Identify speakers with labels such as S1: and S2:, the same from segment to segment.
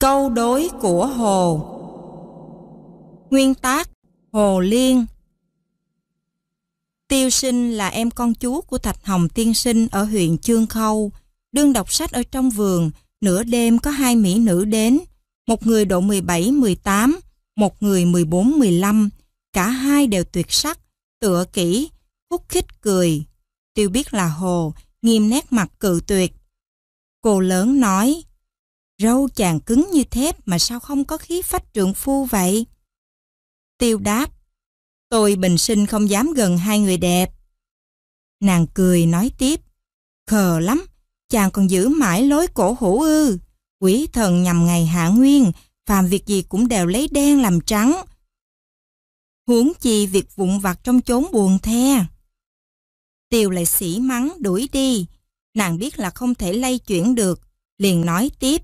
S1: Câu đối của Hồ Nguyên tác Hồ Liên Tiêu sinh là em con chú của Thạch Hồng Tiên Sinh ở huyện Chương Khâu. Đương đọc sách ở trong vườn, nửa đêm có hai mỹ nữ đến. Một người độ 17-18, một người 14-15. Cả hai đều tuyệt sắc, tựa kỹ, hút khích cười. Tiêu biết là Hồ, nghiêm nét mặt cự tuyệt. Cô lớn nói, Râu chàng cứng như thép mà sao không có khí phách trượng phu vậy? Tiêu đáp, tôi bình sinh không dám gần hai người đẹp. Nàng cười nói tiếp, khờ lắm, chàng còn giữ mãi lối cổ hủ ư. Quỷ thần nhằm ngày hạ nguyên, phàm việc gì cũng đều lấy đen làm trắng. Huống chi việc vụn vặt trong chốn buồn the. Tiêu lại sỉ mắng đuổi đi, nàng biết là không thể lay chuyển được, liền nói tiếp.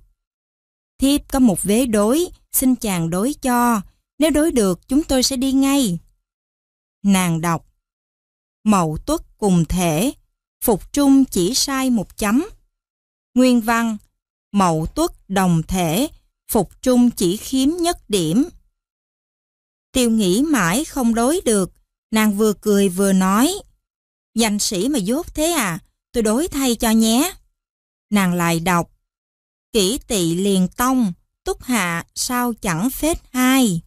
S1: Thiếp có một vế đối, xin chàng đối cho. Nếu đối được, chúng tôi sẽ đi ngay. Nàng đọc. Mậu tuất cùng thể, phục trung chỉ sai một chấm. Nguyên văn. Mậu tuất đồng thể, phục trung chỉ khiếm nhất điểm. Tiêu nghĩ mãi không đối được, nàng vừa cười vừa nói. Danh sĩ mà dốt thế à, tôi đối thay cho nhé. Nàng lại đọc, kỷ tỵ liền tông, túc hạ sao chẳng phết hai.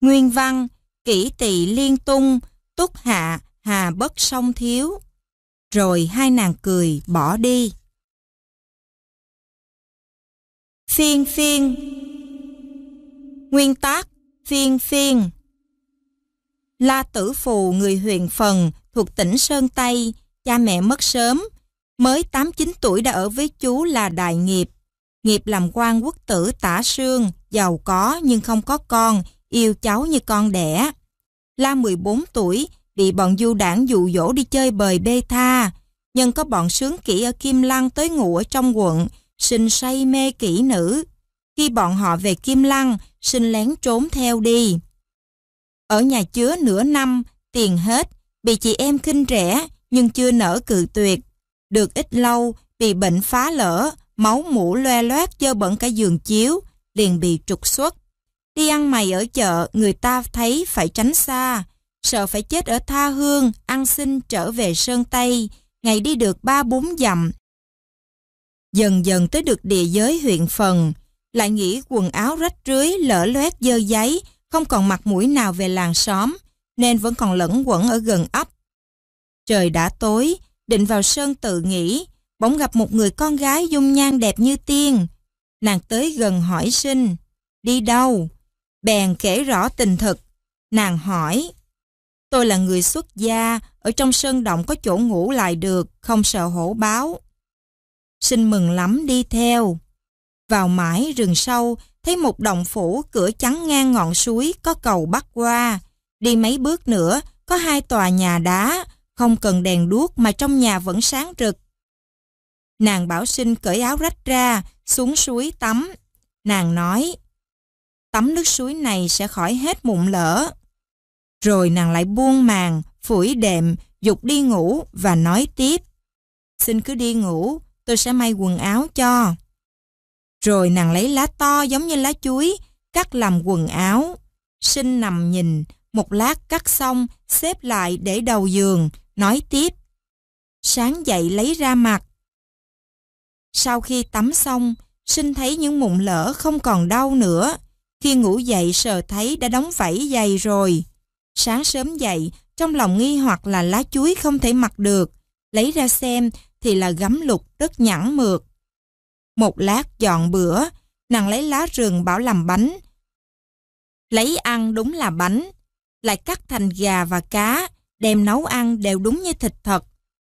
S1: Nguyên văn, kỷ tỵ liên tung, túc hạ hà bất song thiếu. Rồi hai nàng cười bỏ đi. Phiên phiên Nguyên tác Phiên phiên La tử phù người huyện phần thuộc tỉnh Sơn Tây, cha mẹ mất sớm, mới 8-9 tuổi đã ở với chú là đại nghiệp. Nghiệp làm quan quốc tử tả sương, giàu có nhưng không có con, yêu cháu như con đẻ. La 14 tuổi, bị bọn du đảng dụ dỗ đi chơi bời bê tha. Nhưng có bọn sướng kỹ ở Kim Lăng tới ngủ ở trong quận, sinh say mê kỹ nữ. Khi bọn họ về Kim Lăng, sinh lén trốn theo đi. Ở nhà chứa nửa năm, tiền hết, bị chị em khinh rẻ nhưng chưa nở cự tuyệt được ít lâu, bị bệnh phá lỡ, máu mũ loe loét dơ bẩn cả giường chiếu, liền bị trục xuất. Đi ăn mày ở chợ, người ta thấy phải tránh xa, sợ phải chết ở tha hương, ăn xin trở về Sơn Tây, ngày đi được ba bốn dặm. Dần dần tới được địa giới huyện phần, lại nghĩ quần áo rách rưới, lở loét dơ giấy, không còn mặt mũi nào về làng xóm, nên vẫn còn lẫn quẩn ở gần ấp. Trời đã tối, định vào sơn tự nghỉ, bỗng gặp một người con gái dung nhan đẹp như tiên. Nàng tới gần hỏi sinh, đi đâu? Bèn kể rõ tình thực. Nàng hỏi, tôi là người xuất gia, ở trong sơn động có chỗ ngủ lại được, không sợ hổ báo. Sinh mừng lắm đi theo. Vào mãi rừng sâu, thấy một đồng phủ cửa chắn ngang ngọn suối có cầu bắc qua. Đi mấy bước nữa, có hai tòa nhà đá, không cần đèn đuốc mà trong nhà vẫn sáng rực. Nàng bảo sinh cởi áo rách ra, xuống suối tắm. Nàng nói, tắm nước suối này sẽ khỏi hết mụn lỡ. Rồi nàng lại buông màn, phủi đệm, dục đi ngủ và nói tiếp. Xin cứ đi ngủ, tôi sẽ may quần áo cho. Rồi nàng lấy lá to giống như lá chuối, cắt làm quần áo. Sinh nằm nhìn, một lát cắt xong, xếp lại để đầu giường, nói tiếp. Sáng dậy lấy ra mặt. Sau khi tắm xong, sinh thấy những mụn lở không còn đau nữa. Khi ngủ dậy sờ thấy đã đóng vảy dày rồi. Sáng sớm dậy, trong lòng nghi hoặc là lá chuối không thể mặc được. Lấy ra xem thì là gấm lục rất nhẵn mượt. Một lát dọn bữa, nàng lấy lá rừng bảo làm bánh. Lấy ăn đúng là bánh, lại cắt thành gà và cá, đem nấu ăn đều đúng như thịt thật.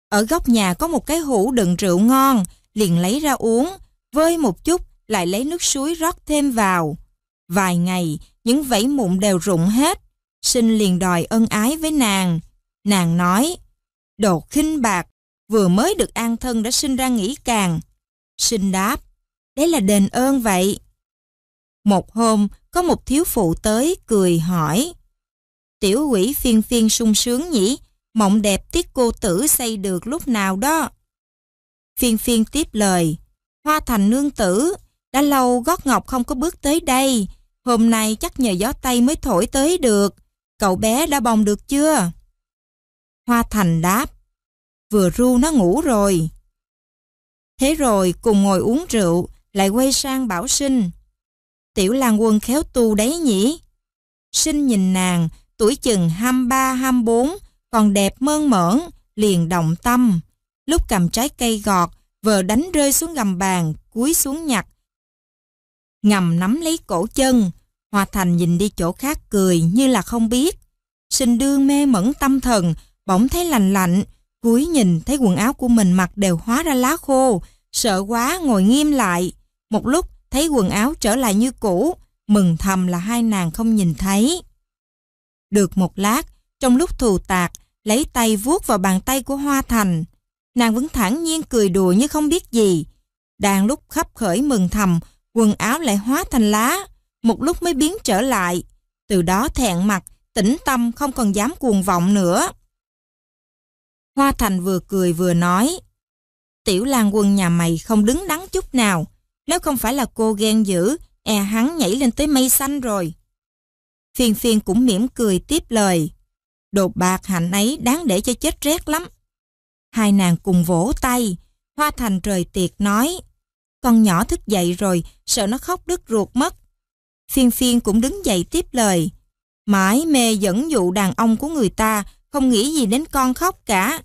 S1: Ở góc nhà có một cái hũ đựng rượu ngon, liền lấy ra uống, vơi một chút lại lấy nước suối rót thêm vào. Vài ngày, những vẫy mụn đều rụng hết. Sinh liền đòi ân ái với nàng. Nàng nói, đồ khinh bạc, vừa mới được an thân đã sinh ra nghĩ càng. Sinh đáp, đấy là đền ơn vậy. Một hôm, có một thiếu phụ tới cười hỏi, tiểu quỷ phiên phiên sung sướng nhỉ, mộng đẹp tiết cô tử xây được lúc nào đó. Phiên phiên tiếp lời, Hoa thành nương tử, đã lâu gót ngọc không có bước tới đây, hôm nay chắc nhờ gió Tây mới thổi tới được, cậu bé đã bồng được chưa? Hoa thành đáp, vừa ru nó ngủ rồi. Thế rồi cùng ngồi uống rượu, lại quay sang bảo sinh. Tiểu lang quân khéo tu đấy nhỉ? Sinh nhìn nàng, tuổi chừng 23-24, còn đẹp mơn mởn, liền động tâm. Lúc cầm trái cây gọt, vừa đánh rơi xuống gầm bàn, cúi xuống nhặt. Ngầm nắm lấy cổ chân, Hòa Thành nhìn đi chỗ khác cười như là không biết. Sinh đương mê mẫn tâm thần, bỗng thấy lành lạnh, cúi nhìn thấy quần áo của mình mặc đều hóa ra lá khô, sợ quá ngồi nghiêm lại. Một lúc thấy quần áo trở lại như cũ, mừng thầm là hai nàng không nhìn thấy. Được một lát, trong lúc thù tạc, lấy tay vuốt vào bàn tay của Hoa Thành. Nàng vẫn thản nhiên cười đùa như không biết gì. Đang lúc khắp khởi mừng thầm, quần áo lại hóa thành lá, một lúc mới biến trở lại. Từ đó thẹn mặt, tĩnh tâm không còn dám cuồng vọng nữa. Hoa Thành vừa cười vừa nói, Tiểu Lan quân nhà mày không đứng đắn chút nào, nếu không phải là cô ghen dữ, e hắn nhảy lên tới mây xanh rồi. Phiên phiên cũng mỉm cười tiếp lời. Đồ bạc hạnh ấy đáng để cho chết rét lắm. Hai nàng cùng vỗ tay. Hoa Thành rời tiệc nói. Con nhỏ thức dậy rồi, sợ nó khóc đứt ruột mất. Phiên phiên cũng đứng dậy tiếp lời. Mãi mê dẫn dụ đàn ông của người ta, không nghĩ gì đến con khóc cả.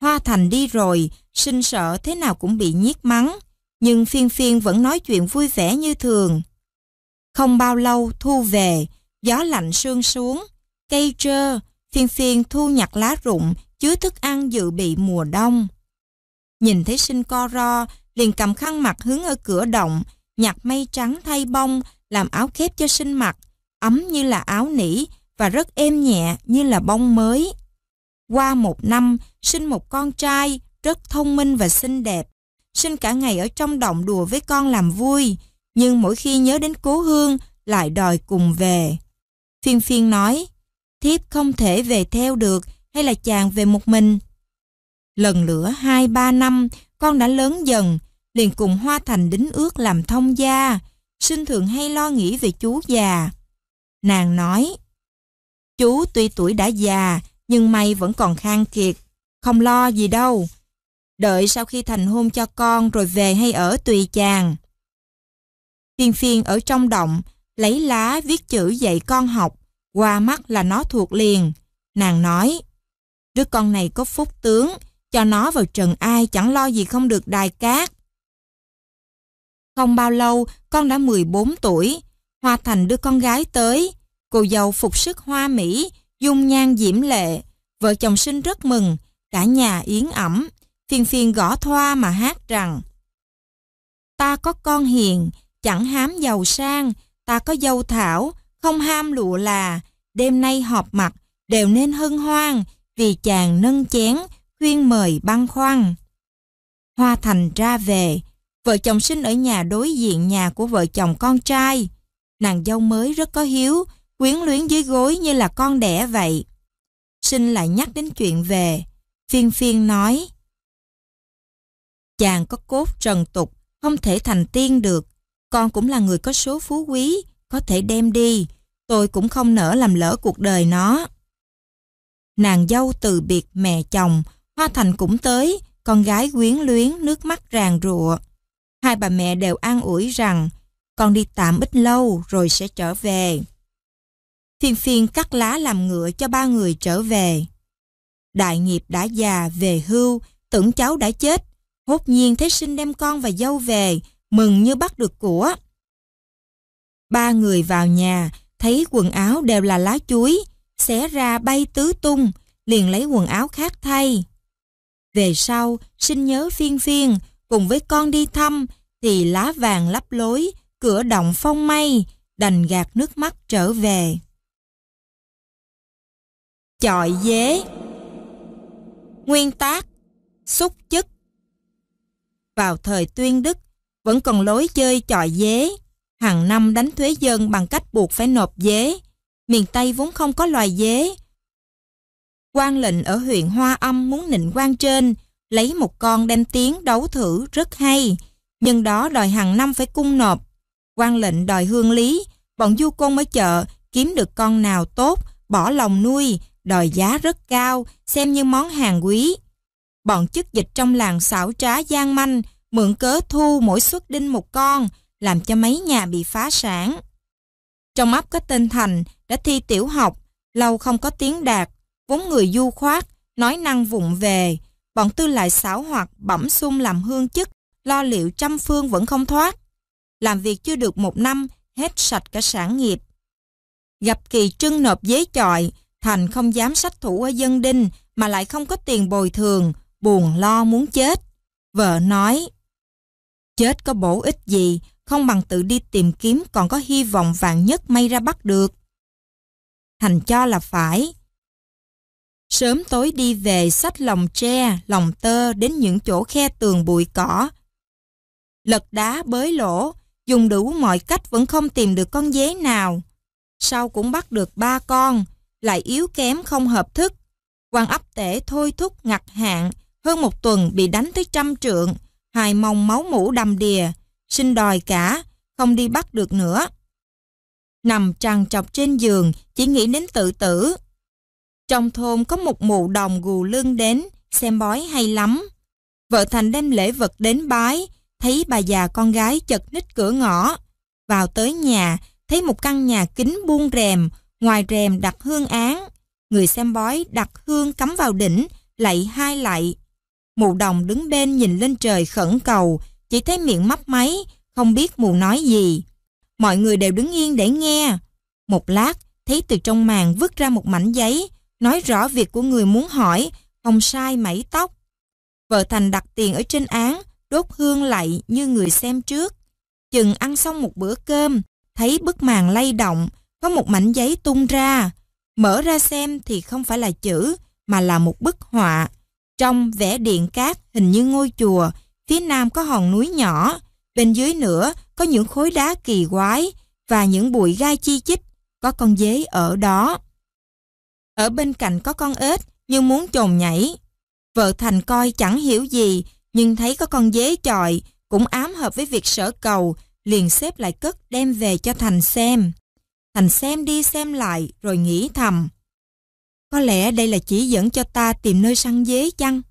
S1: Hoa Thành đi rồi, sinh sợ thế nào cũng bị nhiếc mắng. Nhưng phiên phiên vẫn nói chuyện vui vẻ như thường. Không bao lâu thu về, gió lạnh sương xuống, cây trơ, phiên phiên thu nhặt lá rụng chứa thức ăn dự bị mùa đông. Nhìn thấy sinh co ro, liền cầm khăn mặt hướng ở cửa động, nhặt mây trắng thay bông, làm áo khép cho sinh mặt, ấm như là áo nỉ và rất êm nhẹ như là bông mới. Qua một năm, sinh một con trai rất thông minh và xinh đẹp. Sinh cả ngày ở trong động đùa với con làm vui, nhưng mỗi khi nhớ đến cố hương lại đòi cùng về. Phiên phiên nói, thiếp không thể về theo được hay là chàng về một mình. Lần lửa hai ba năm, con đã lớn dần, liền cùng Hoa Thành đính ước làm thông gia, sinh thường hay lo nghĩ về chú già. Nàng nói, chú tuy tuổi đã già, nhưng may vẫn còn khang kiệt, không lo gì đâu. Đợi sau khi thành hôn cho con rồi về hay ở tùy chàng. Phiên phiên ở trong động, lấy lá viết chữ dạy con học, qua mắt là nó thuộc liền. Nàng nói, đứa con này có phúc tướng, cho nó vào trần ai chẳng lo gì không được đài cát. Không bao lâu, con đã 14 tuổi, Hoa Thành đưa con gái tới, cô dâu phục sức hoa mỹ, dung nhan diễm lệ, vợ chồng sinh rất mừng, cả nhà yến ẩm, phiên phiên gõ thoa mà hát rằng Ta có con hiền, chẳng hám giàu sang, ta có dâu thảo, không ham lụa là, đêm nay họp mặt, đều nên hân hoan, vì chàng nâng chén, khuyên mời băng khoăn. Hoa Thành ra về, vợ chồng sinh ở nhà đối diện nhà của vợ chồng con trai. Nàng dâu mới rất có hiếu, quyến luyến dưới gối như là con đẻ vậy. Sinh lại nhắc đến chuyện về, phiên phiên nói. Chàng có cốt trần tục, không thể thành tiên được, con cũng là người có số phú quý, có thể đem đi. Tôi cũng không nỡ làm lỡ cuộc đời nó. Nàng dâu từ biệt mẹ chồng, Hoa Thành cũng tới, con gái quyến luyến nước mắt ràng rụa. Hai bà mẹ đều an ủi rằng con đi tạm ít lâu rồi sẽ trở về. Phiên phiên cắt lá làm ngựa cho ba người trở về. Đại nghiệp đã già về hưu, tưởng cháu đã chết. Hốt nhiên thế sinh đem con và dâu về, mừng như bắt được của. Ba người vào nhà, thấy quần áo đều là lá chuối, xé ra bay tứ tung, liền lấy quần áo khác thay. Về sau, xin nhớ phiên phiên, cùng với con đi thăm, thì lá vàng lấp lối, cửa động phong mây, đành gạt nước mắt trở về. Chọi dế Nguyên tác Xúc chức Vào thời tuyên đức, vẫn còn lối chơi chọi dế. Hàng năm đánh thuế dân bằng cách buộc phải nộp dế. Miền Tây vốn không có loài dế. quan lệnh ở huyện Hoa Âm muốn nịnh quan trên, lấy một con đem tiếng đấu thử rất hay. Nhưng đó đòi hàng năm phải cung nộp. quan lệnh đòi hương lý, bọn du côn mới chợ kiếm được con nào tốt, bỏ lòng nuôi, đòi giá rất cao, xem như món hàng quý. Bọn chức dịch trong làng xảo trá gian manh, mượn cớ thu mỗi suất đinh một con, làm cho mấy nhà bị phá sản. Trong ấp có tên Thành đã thi tiểu học, lâu không có tiếng đạt, vốn người du khoát, nói năng vụng về, bọn tư lại xảo hoạt bẩm sung làm hương chức, lo liệu trăm phương vẫn không thoát. Làm việc chưa được một năm, hết sạch cả sản nghiệp. Gặp kỳ trưng nộp giấy chọi, Thành không dám sách thủ ở dân đinh mà lại không có tiền bồi thường, buồn lo muốn chết. Vợ nói, Chết có bổ ích gì, không bằng tự đi tìm kiếm còn có hy vọng vạn nhất may ra bắt được. Thành cho là phải. Sớm tối đi về sách lòng tre, lòng tơ đến những chỗ khe tường bụi cỏ. Lật đá bới lỗ, dùng đủ mọi cách vẫn không tìm được con dế nào. Sau cũng bắt được ba con, lại yếu kém không hợp thức. quan ấp tể thôi thúc ngặt hạn, hơn một tuần bị đánh tới trăm trượng, Hài mong máu mũ đầm đìa, xin đòi cả, không đi bắt được nữa. Nằm trằn trọc trên giường, chỉ nghĩ đến tự tử. Trong thôn có một mụ đồng gù lưng đến, xem bói hay lắm. Vợ Thành đem lễ vật đến bái, thấy bà già con gái chật ních cửa ngõ. Vào tới nhà, thấy một căn nhà kính buông rèm, ngoài rèm đặt hương án. Người xem bói đặt hương cắm vào đỉnh, lạy hai lạy. Mụ đồng đứng bên nhìn lên trời khẩn cầu, chỉ thấy miệng mấp máy, không biết mụ nói gì. Mọi người đều đứng yên để nghe. Một lát, thấy từ trong màn vứt ra một mảnh giấy, nói rõ việc của người muốn hỏi, không sai mảy tóc. Vợ Thành đặt tiền ở trên án, đốt hương lại như người xem trước. Chừng ăn xong một bữa cơm, thấy bức màn lay động, có một mảnh giấy tung ra. Mở ra xem thì không phải là chữ, mà là một bức họa. Trong vẽ điện cát hình như ngôi chùa, phía nam có hòn núi nhỏ, bên dưới nữa có những khối đá kỳ quái và những bụi gai chi chít, có con dế ở đó. Ở bên cạnh có con ếch nhưng muốn trồn nhảy. Vợ Thành coi chẳng hiểu gì nhưng thấy có con dế chọi cũng ám hợp với việc sở cầu liền xếp lại cất đem về cho Thành xem. Thành xem đi xem lại rồi nghĩ thầm. Có lẽ đây là chỉ dẫn cho ta tìm nơi săn dế chăng?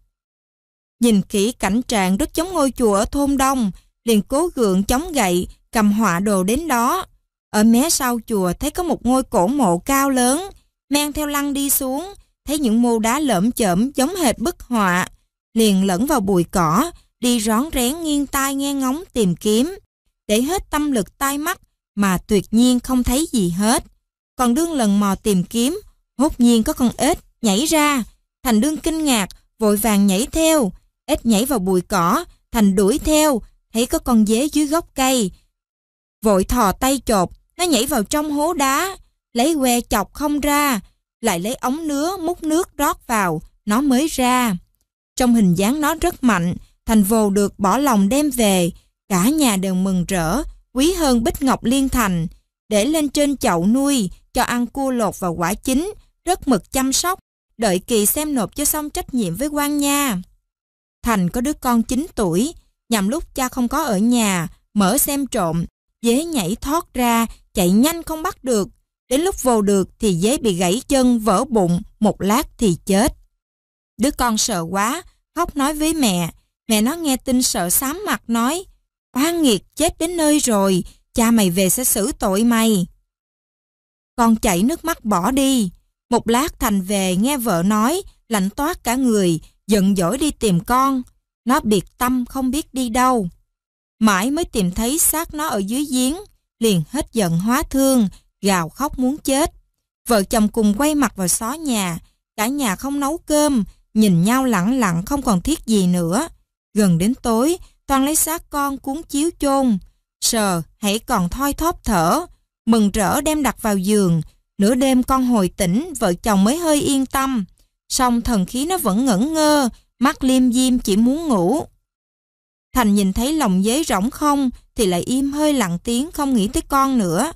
S1: Nhìn kỹ cảnh trạng đất chống ngôi chùa ở thôn đông, liền cố gượng chống gậy, cầm họa đồ đến đó. Ở mé sau chùa thấy có một ngôi cổ mộ cao lớn, men theo lăng đi xuống, thấy những mô đá lởm chởm giống hệt bức họa, liền lẫn vào bụi cỏ, đi rón rén nghiêng tai nghe ngóng tìm kiếm, để hết tâm lực tai mắt mà tuyệt nhiên không thấy gì hết. Còn đương lần mò tìm kiếm, Hốt nhiên có con ếch nhảy ra, Thành đương kinh ngạc, vội vàng nhảy theo. Ếch nhảy vào bụi cỏ, Thành đuổi theo, thấy có con dế dưới gốc cây. Vội thò tay chột, nó nhảy vào trong hố đá, lấy que chọc không ra, lại lấy ống nứa múc nước rót vào, nó mới ra. Trong hình dáng nó rất mạnh, Thành vồ được bỏ lòng đem về, cả nhà đều mừng rỡ, quý hơn Bích Ngọc Liên Thành, để lên trên chậu nuôi, cho ăn cua lột và quả chín, rất mực chăm sóc, đợi kỳ xem nộp cho xong trách nhiệm với quan nha. Thành có đứa con 9 tuổi, nhằm lúc cha không có ở nhà, mở xem trộm, dế nhảy thoát ra, chạy nhanh không bắt được. Đến lúc vô được thì dế bị gãy chân, vỡ bụng, một lát thì chết. Đứa con sợ quá, khóc nói với mẹ. Mẹ nó nghe tin sợ sám mặt nói, oan nghiệt chết đến nơi rồi, cha mày về sẽ xử tội mày. Con chảy nước mắt bỏ đi. Một lát Thành về nghe vợ nói, lạnh toát cả người, giận dỗi đi tìm con. Nó biệt tâm không biết đi đâu. Mãi mới tìm thấy xác nó ở dưới giếng, liền hết giận hóa thương, gào khóc muốn chết. Vợ chồng cùng quay mặt vào xó nhà, cả nhà không nấu cơm, nhìn nhau lặng lặng không còn thiết gì nữa. Gần đến tối, Toàn lấy xác con cuốn chiếu chôn. Sờ, hãy còn thoi thóp thở, mừng rỡ đem đặt vào giường, Nửa đêm con hồi tỉnh, vợ chồng mới hơi yên tâm. Song thần khí nó vẫn ngẩn ngơ, mắt liêm diêm chỉ muốn ngủ. Thành nhìn thấy lòng giấy rỗng không thì lại im hơi lặng tiếng không nghĩ tới con nữa.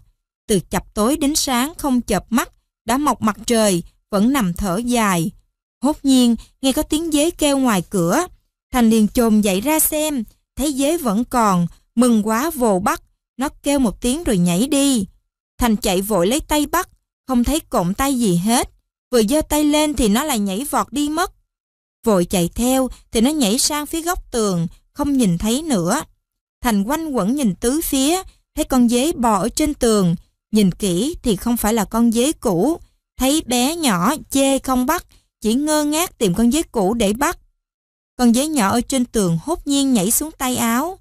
S1: Từ chập tối đến sáng không chợp mắt, đã mọc mặt trời, vẫn nằm thở dài. Hốt nhiên, nghe có tiếng dế kêu ngoài cửa. Thành liền chồm dậy ra xem, thấy dế vẫn còn, mừng quá vồ bắt. Nó kêu một tiếng rồi nhảy đi. Thành chạy vội lấy tay bắt, không thấy cộm tay gì hết. Vừa giơ tay lên thì nó lại nhảy vọt đi mất. Vội chạy theo thì nó nhảy sang phía góc tường, không nhìn thấy nữa. Thành quanh quẩn nhìn tứ phía, thấy con dế bò ở trên tường. Nhìn kỹ thì không phải là con dế cũ. Thấy bé nhỏ, chê không bắt, chỉ ngơ ngác tìm con dế cũ để bắt. Con dế nhỏ ở trên tường hốt nhiên nhảy xuống tay áo.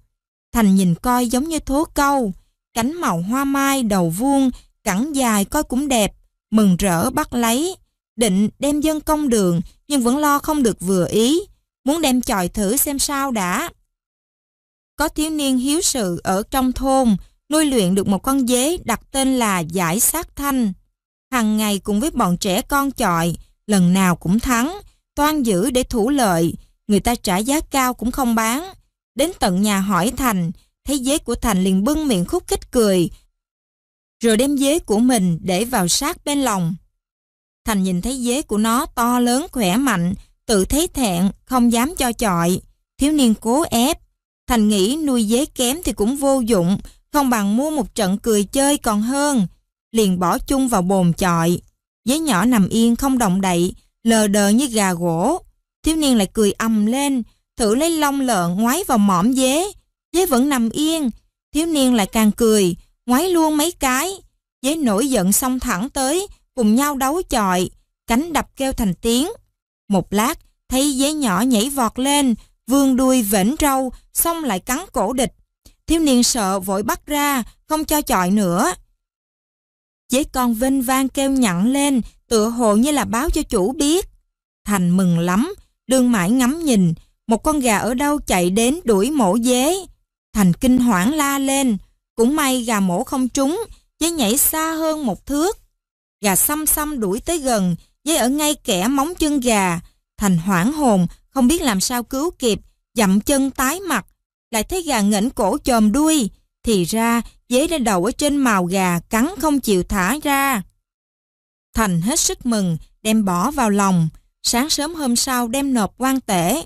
S1: Thành nhìn coi giống như thố câu. Cánh màu hoa mai, đầu vuông, cẳng dài coi cũng đẹp, mừng rỡ bắt lấy, định đem dân công đường nhưng vẫn lo không được vừa ý, muốn đem chọi thử xem sao đã. Có thiếu niên hiếu sự ở trong thôn, nuôi luyện được một con dế đặt tên là Giải Sát Thanh. Hằng ngày cùng với bọn trẻ con chọi, lần nào cũng thắng, toan giữ để thủ lợi, người ta trả giá cao cũng không bán. Đến tận nhà hỏi Thành, thấy dế của Thành liền bưng miệng khúc khích cười, rồi đem dế của mình để vào sát bên lòng. Thành nhìn thấy dế của nó to lớn khỏe mạnh, tự thấy thẹn, không dám cho chọi. Thiếu niên cố ép. Thành nghĩ nuôi dế kém thì cũng vô dụng, không bằng mua một trận cười chơi còn hơn. Liền bỏ chung vào bồn chọi. Dế nhỏ nằm yên không động đậy, lờ đờ như gà gỗ. Thiếu niên lại cười ầm lên, thử lấy lông lợn ngoái vào mõm dế. Dế vẫn nằm yên. Thiếu niên lại càng cười, ngoái luôn mấy cái. Giấy nổi giận xong thẳng tới, cùng nhau đấu chọi, cánh đập kêu thành tiếng. Một lát, thấy dế nhỏ nhảy vọt lên, vươn đuôi vẫn râu, xong lại cắn cổ địch. Thiếu niên sợ vội bắt ra, không cho chọi nữa. Dế con vinh vang kêu nhặn lên, tựa hồ như là báo cho chủ biết. Thành mừng lắm, đương mãi ngắm nhìn, một con gà ở đâu chạy đến đuổi mổ dế. Thành kinh hoảng la lên, cũng may gà mổ không trúng, dây nhảy xa hơn một thước. Gà xăm xăm đuổi tới gần, dây ở ngay kẻ móng chân gà. Thành hoảng hồn, không biết làm sao cứu kịp, dậm chân tái mặt. Lại thấy gà ngẩng cổ chòm đuôi. Thì ra, dế đã đầu ở trên màu gà cắn không chịu thả ra. Thành hết sức mừng, đem bỏ vào lòng. Sáng sớm hôm sau đem nộp quan tể.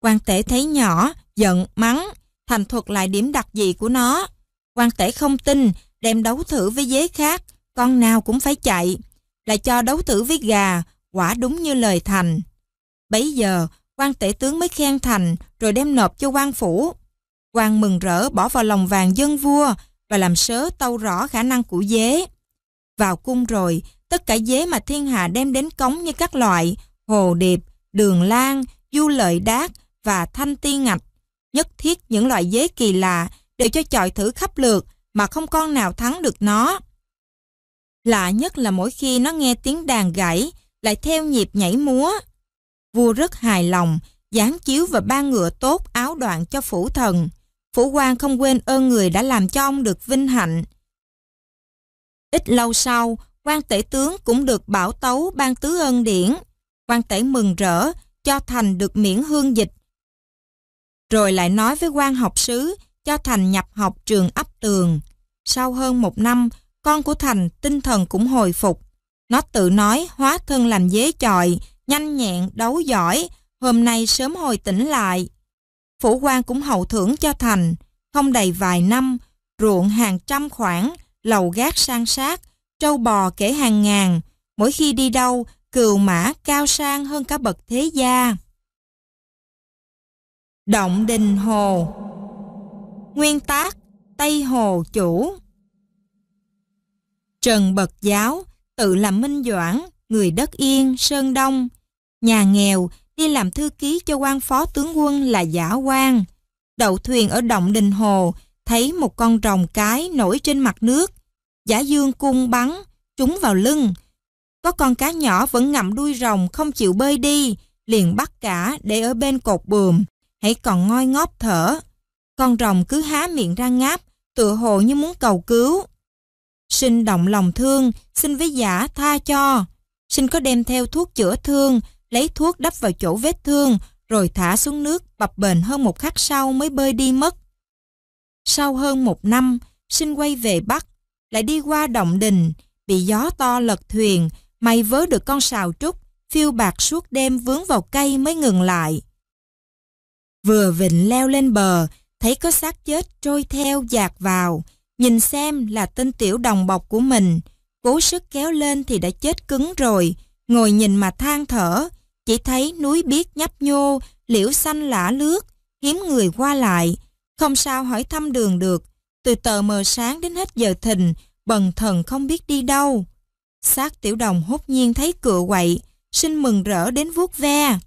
S1: Quan tể thấy nhỏ, giận, mắng. Thành thuật lại điểm đặc dị của nó quan tể không tin, đem đấu thử với dế khác, con nào cũng phải chạy. là cho đấu thử với gà, quả đúng như lời Thành. Bấy giờ, quan tể tướng mới khen Thành rồi đem nộp cho quan phủ. quan mừng rỡ bỏ vào lòng vàng dân vua và làm sớ tâu rõ khả năng của dế. Vào cung rồi, tất cả dế mà thiên hạ đem đến cống như các loại, hồ điệp, đường lan, du lợi đát và thanh ti ngạch. Nhất thiết những loại dế kỳ lạ đều cho chọi thử khắp lượt mà không con nào thắng được nó. Lạ nhất là mỗi khi nó nghe tiếng đàn gãy lại theo nhịp nhảy múa. Vua rất hài lòng, dán chiếu và ba ngựa tốt áo đoạn cho phủ thần. Phủ quan không quên ơn người đã làm cho ông được vinh hạnh. Ít lâu sau, quan tể tướng cũng được bảo tấu ban tứ ân điển. Quan tể mừng rỡ, cho thành được miễn hương dịch. Rồi lại nói với quan học sứ cho Thành nhập học trường ấp tường. Sau hơn một năm, con của Thành tinh thần cũng hồi phục. Nó tự nói hóa thân làm dế chọi, nhanh nhẹn, đấu giỏi, hôm nay sớm hồi tỉnh lại. Phủ quan cũng hậu thưởng cho Thành, không đầy vài năm, ruộng hàng trăm khoảng, lầu gác sang sát, trâu bò kể hàng ngàn, mỗi khi đi đâu, cừu mã cao sang hơn cả bậc thế gia. Động Đình Hồ Nguyên tác Tây Hồ Chủ Trần Bật Giáo tự làm minh doãn, người đất yên, sơn đông. Nhà nghèo, đi làm thư ký cho quan phó tướng quân là giả quan. Đậu thuyền ở động đình hồ, thấy một con rồng cái nổi trên mặt nước. Giả dương cung bắn, trúng vào lưng. Có con cá nhỏ vẫn ngậm đuôi rồng không chịu bơi đi, liền bắt cả để ở bên cột buồm. Hãy còn ngoi ngóp thở. Con rồng cứ há miệng ra ngáp, tựa hồ như muốn cầu cứu. Xin động lòng thương, xin với giả tha cho. Xin có đem theo thuốc chữa thương, lấy thuốc đắp vào chỗ vết thương, rồi thả xuống nước bập bền hơn một khắc sau mới bơi đi mất. Sau hơn một năm, xin quay về Bắc, lại đi qua động đình, bị gió to lật thuyền, may vớ được con sào trúc, phiêu bạc suốt đêm vướng vào cây mới ngừng lại. Vừa vịnh leo lên bờ, thấy có xác chết trôi theo dạt vào, nhìn xem là tên tiểu đồng bọc của mình. Cố sức kéo lên thì đã chết cứng rồi, ngồi nhìn mà than thở, chỉ thấy núi biếc nhấp nhô, liễu xanh lả lướt, hiếm người qua lại. Không sao hỏi thăm đường được, từ tờ mờ sáng đến hết giờ thình bần thần không biết đi đâu. Xác tiểu đồng hốt nhiên thấy cựa quậy, sinh mừng rỡ đến vuốt ve.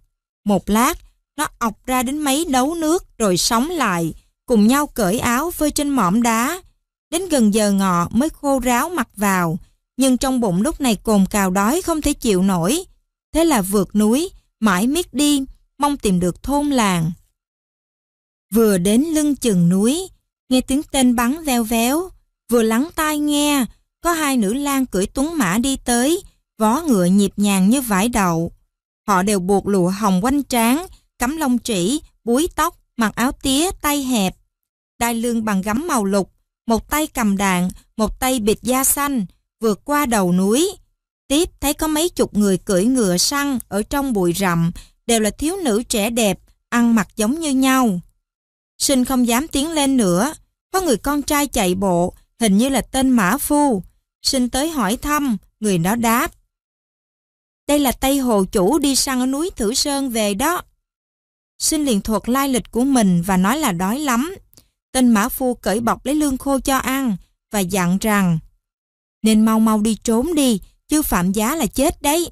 S1: Một lát, nó ọc ra đến mấy đấu nước rồi sống lại, cùng nhau cởi áo phơi trên mỏm đá. Đến gần giờ ngọ mới khô ráo mặc vào, nhưng trong bụng lúc này cồn cào đói không thể chịu nổi. Thế là vượt núi, mãi miết đi, mong tìm được thôn làng. Vừa đến lưng chừng núi, nghe tiếng tên bắn veo véo, vừa lắng tai nghe, có hai nữ lang cưỡi tuấn mã đi tới, vó ngựa nhịp nhàng như vải đậu. Họ đều buộc lụa hồng quanh trán, cắm lông trĩ, búi tóc, mặc áo tía, tay hẹp, đai lưng bằng gấm màu lục, một tay cầm đạn, một tay bịt da xanh, vượt qua đầu núi. Tiếp thấy có mấy chục người cưỡi ngựa săn ở trong bụi rậm, đều là thiếu nữ trẻ đẹp, ăn mặc giống như nhau. Sinh không dám tiến lên nữa, có người con trai chạy bộ, hình như là tên Mã Phu. Sinh tới hỏi thăm, người đó đáp. Đây là Tây Hồ Chủ đi săn ở núi Thử Sơn về đó. Sinh liền thuật lai lịch của mình và nói là đói lắm, Tên mã phu cởi bọc lấy lương khô cho ăn và dặn rằng nên mau mau đi trốn đi chứ phạm giá là chết đấy.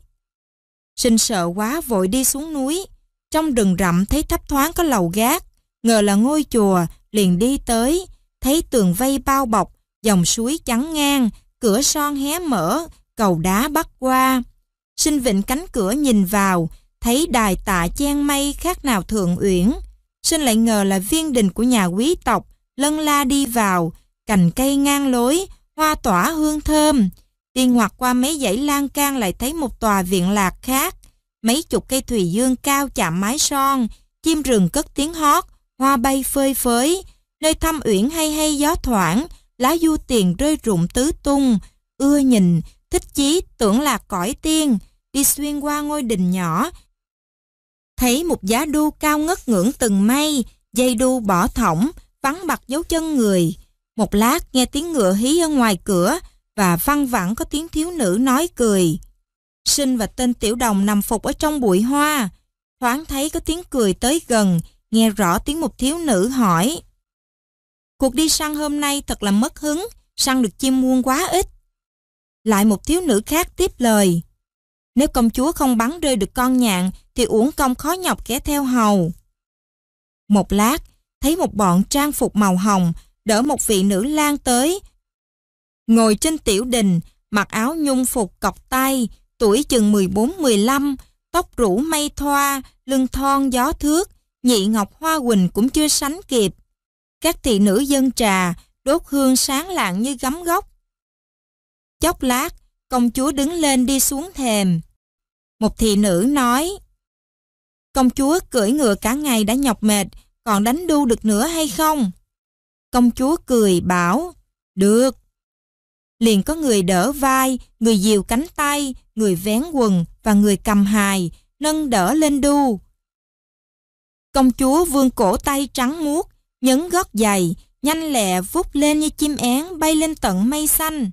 S1: Sinh sợ quá vội đi xuống núi. Trong rừng rậm thấy thấp thoáng có lầu gác. Ngờ là ngôi chùa liền đi tới. Thấy tường vây bao bọc, dòng suối trắng ngang, cửa son hé mở, cầu đá bắt qua. Sinh vịnh cánh cửa nhìn vào, thấy đài tạ chen mây khác nào thượng uyển. Sinh lại ngờ là viên đình của nhà quý tộc, lân la đi vào, cành cây ngang lối, hoa tỏa hương thơm. Tiên hoạt qua mấy dãy lan can lại thấy một tòa viện lạc khác. Mấy chục cây thùy dương cao chạm mái son, chim rừng cất tiếng hót, hoa bay phơi phới. Nơi thăm uyển hay hay gió thoảng, lá du tiền rơi rụng tứ tung. Ưa nhìn, thích chí, tưởng là cõi tiên. Đi xuyên qua ngôi đình nhỏ, thấy một giá đu cao ngất ngưỡng từng mây, dây đu bỏ thõng, vắng bặt dấu chân người. Một lát nghe tiếng ngựa hí ở ngoài cửa và văng vẳng có tiếng thiếu nữ nói cười. Sinh và tên tiểu đồng nằm phục ở trong bụi hoa. Thoáng thấy có tiếng cười tới gần, nghe rõ tiếng một thiếu nữ hỏi. Cuộc đi săn hôm nay thật là mất hứng, săn được chim muôn quá ít. Lại một thiếu nữ khác tiếp lời. Nếu công chúa không bắn rơi được con nhạn thì uổng công khó nhọc kẻ theo hầu. Một lát, thấy một bọn trang phục màu hồng đỡ một vị nữ lang tới. Ngồi trên tiểu đình, mặc áo nhung phục cọc tay, tuổi chừng 14-15, tóc rủ mây thoa, lưng thon gió thước, nhị ngọc hoa quỳnh cũng chưa sánh kịp. Các thị nữ dân trà, đốt hương sáng lạng như gấm góc. Chốc lát, công chúa đứng lên đi xuống thềm. Một thị nữ nói, Công chúa cưỡi ngựa cả ngày đã nhọc mệt, còn đánh đu được nữa hay không? Công chúa cười bảo, được. Liền có người đỡ vai, người dìu cánh tay, người vén quần và người cầm hài, nâng đỡ lên đu. Công chúa vươn cổ tay trắng muốt, nhấn gót giày, nhanh lẹ vút lên như chim én bay lên tận mây xanh.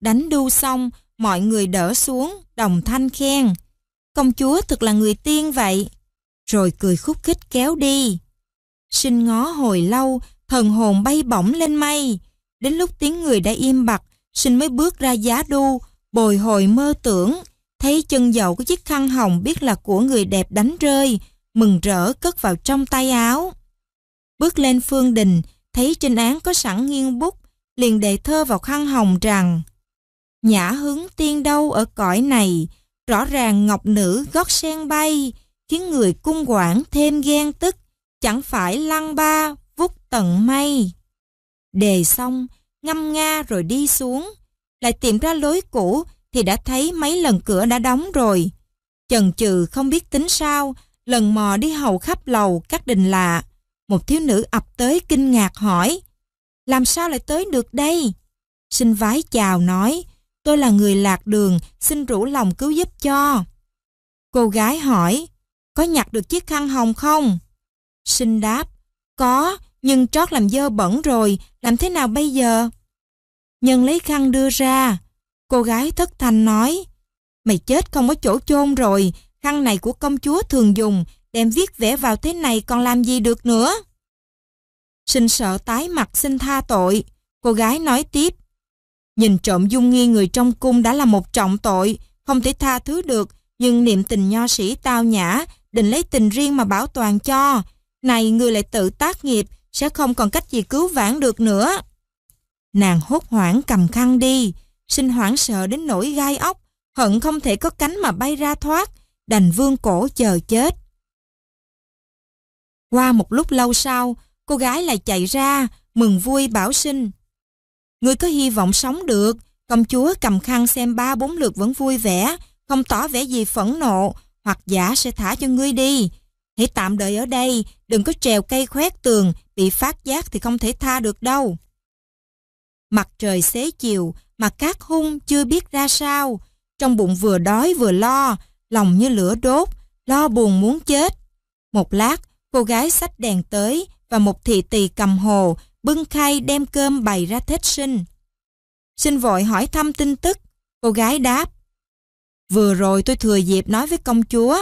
S1: Đánh đu xong, mọi người đỡ xuống, đồng thanh khen công chúa thật là người tiên vậy. Rồi cười khúc khích kéo đi. Sinh ngó hồi lâu, thần hồn bay bổng lên mây. Đến lúc tiếng người đã im bặt, sinh mới bước ra giá đu, bồi hồi mơ tưởng. Thấy chân dậu có chiếc khăn hồng biết là của người đẹp đánh rơi, mừng rỡ cất vào trong tay áo. Bước lên phương đình, thấy trên án có sẵn nghiêng bút, liền đề thơ vào khăn hồng rằng Nhã hứng tiên đâu ở cõi này, Rõ ràng ngọc nữ gót sen bay, khiến người cung quản thêm ghen tức, chẳng phải lăng ba vút tận mây. Đề xong, ngâm nga rồi đi xuống, lại tìm ra lối cũ thì đã thấy mấy lần cửa đã đóng rồi. Chần chừ không biết tính sao, lần mò đi hầu khắp lầu các đình lạ. Một thiếu nữ ập tới kinh ngạc hỏi, làm sao lại tới được đây? Xin vái chào nói, tôi là người lạc đường, xin rủ lòng cứu giúp cho. Cô gái hỏi, có nhặt được chiếc khăn hồng không? Sinh đáp, có, nhưng trót làm dơ bẩn rồi, làm thế nào bây giờ? Nhân lấy khăn đưa ra, cô gái thất thanh nói, mày chết không có chỗ chôn rồi, khăn này của công chúa thường dùng, đem viết vẽ vào thế này còn làm gì được nữa? Sinh sợ tái mặt xin tha tội, cô gái nói tiếp, Nhìn trộm dung nghi người trong cung đã là một trọng tội, không thể tha thứ được, nhưng niệm tình nho sĩ tao nhã, định lấy tình riêng mà bảo toàn cho. Này người lại tự tác nghiệp, sẽ không còn cách gì cứu vãn được nữa. Nàng hốt hoảng cầm khăn đi, sinh hoảng sợ đến nỗi gai ốc, hận không thể có cánh mà bay ra thoát, đành vương cổ chờ chết. Qua một lúc lâu sau, cô gái lại chạy ra, mừng vui bảo sinh. Ngươi có hy vọng sống được. Công chúa cầm khăn xem ba bốn lượt vẫn vui vẻ, không tỏ vẻ gì phẫn nộ, hoặc giả sẽ thả cho ngươi đi. Hãy tạm đợi ở đây, đừng có trèo cây khoét tường, bị phát giác thì không thể tha được đâu. Mặt trời xế chiều, mà các hung chưa biết ra sao. Trong bụng vừa đói vừa lo, lòng như lửa đốt, lo buồn muốn chết. Một lát, cô gái xách đèn tới và một thị tỳ cầm hồ bưng khay đem cơm bày ra thết sinh. Xin vội hỏi thăm tin tức, cô gái đáp. Vừa rồi tôi thừa dịp nói với công chúa,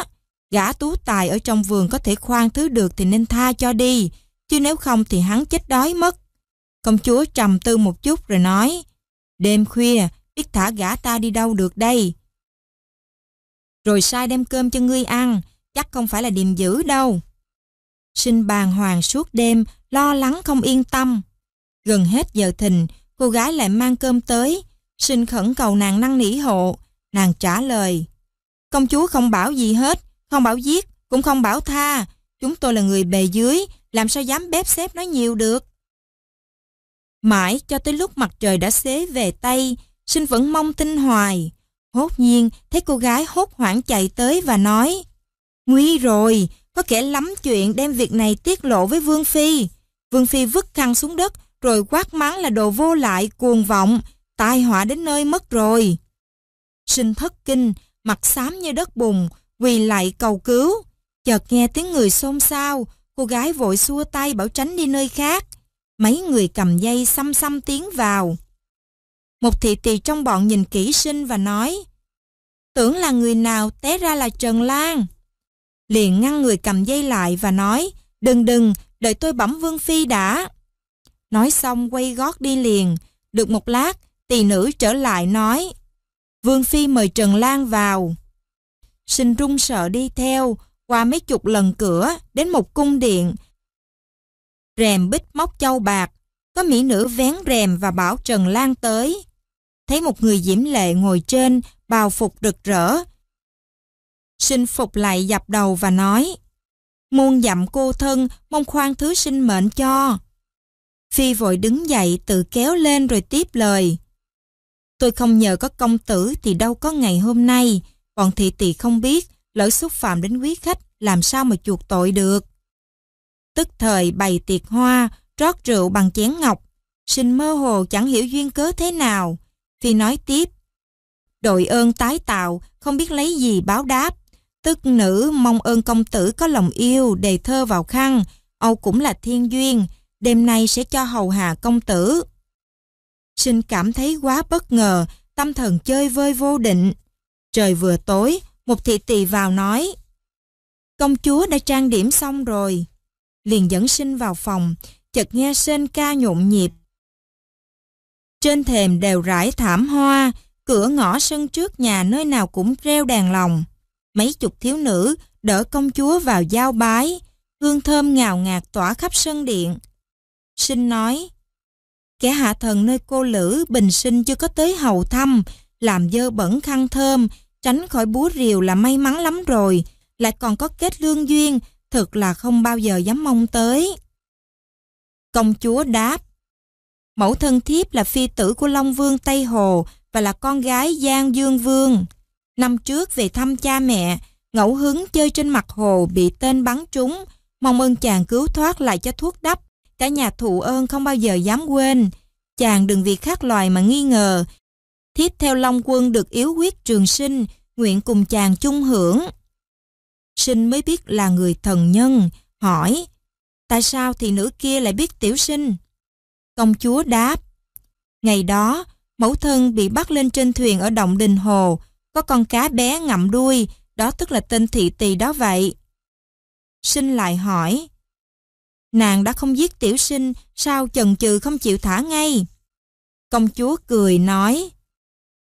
S1: gã tú tài ở trong vườn có thể khoan thứ được thì nên tha cho đi, chứ nếu không thì hắn chết đói mất. Công chúa trầm tư một chút rồi nói, đêm khuya biết thả gã ta đi đâu được đây. Rồi sai đem cơm cho ngươi ăn, chắc không phải là điềm dữ đâu. Sinh bàng hoàng suốt đêm, lo lắng không yên tâm. Gần hết giờ thình cô gái lại mang cơm tới. Sinh khẩn cầu nàng năn nỉ hộ. Nàng trả lời. Công chúa không bảo gì hết, không bảo giết, cũng không bảo tha. Chúng tôi là người bề dưới, làm sao dám bếp xếp nói nhiều được. Mãi cho tới lúc mặt trời đã xế về Tây, sinh vẫn mong tin hoài. Hốt nhiên thấy cô gái hốt hoảng chạy tới và nói Nguy rồi, có kẻ lắm chuyện đem việc này tiết lộ với Vương Phi. Vương Phi vứt khăn xuống đất, rồi quát mắng là đồ vô lại, cuồng vọng, tai họa đến nơi mất rồi. Sinh thất kinh, mặt xám như đất bùn, quỳ lại cầu cứu. Chợt nghe tiếng người xôn xao, cô gái vội xua tay bảo tránh đi nơi khác. Mấy người cầm dây xăm xăm tiến vào. Một thị tỳ trong bọn nhìn kỹ sinh và nói Tưởng là người nào té ra là Trần Lan liền ngăn người cầm dây lại và nói Đừng đừng, đợi tôi bẩm Vương Phi đã. Nói xong quay gót đi liền. Được một lát, tỳ nữ trở lại nói Vương Phi mời Trần Lan vào. xin run sợ đi theo, qua mấy chục lần cửa, đến một cung điện. Rèm bích móc châu bạc, có mỹ nữ vén rèm và bảo Trần Lan tới. Thấy một người diễm lệ ngồi trên, bào phục rực rỡ, xin phục lại dập đầu và nói Muôn dặm cô thân mong khoan thứ sinh mệnh cho. Phi vội đứng dậy tự kéo lên rồi tiếp lời. Tôi không nhờ có công tử thì đâu có ngày hôm nay. Bọn thị tỷ không biết lỡ xúc phạm đến quý khách làm sao mà chuộc tội được. Tức thời bày tiệc hoa, rót rượu bằng chén ngọc. Sinh mơ hồ chẳng hiểu duyên cớ thế nào. Phi nói tiếp. Đội ơn tái tạo, không biết lấy gì báo đáp tức nữ mong ơn công tử có lòng yêu, đề thơ vào khăn, Âu cũng là thiên duyên, đêm nay sẽ cho hầu hạ công tử. Sinh cảm thấy quá bất ngờ, tâm thần chơi vơi vô định. Trời vừa tối, một thị tỳ vào nói, công chúa đã trang điểm xong rồi. Liền dẫn sinh vào phòng, chợt nghe sên ca nhộn nhịp. Trên thềm đều rải thảm hoa, cửa ngõ sân trước nhà nơi nào cũng reo đèn lòng mấy chục thiếu nữ đỡ công chúa vào giao bái, hương thơm ngào ngạt tỏa khắp sân điện. Sinh nói, kẻ hạ thần nơi cô Lữ bình sinh chưa có tới hầu thăm, làm dơ bẩn khăn thơm, tránh khỏi búa rìu là may mắn lắm rồi, lại còn có kết lương duyên, thật là không bao giờ dám mong tới. Công chúa đáp, mẫu thân thiếp là phi tử của Long Vương Tây Hồ và là con gái Giang Dương Vương. Năm trước về thăm cha mẹ, ngẫu hứng chơi trên mặt hồ bị tên bắn trúng, mong ơn chàng cứu thoát lại cho thuốc đắp. Cả nhà thụ ơn không bao giờ dám quên. Chàng đừng vì khác loài mà nghi ngờ. Thiếp theo Long Quân được yếu huyết trường sinh, nguyện cùng chàng chung hưởng. Sinh mới biết là người thần nhân, hỏi, tại sao thì nữ kia lại biết tiểu sinh? Công chúa đáp, ngày đó, mẫu thân bị bắt lên trên thuyền ở Động Đình Hồ, có con cá bé ngậm đuôi, đó tức là tên thị tỳ đó vậy. Sinh lại hỏi, nàng đã không giết tiểu sinh, sao chần chừ không chịu thả ngay? Công chúa cười nói,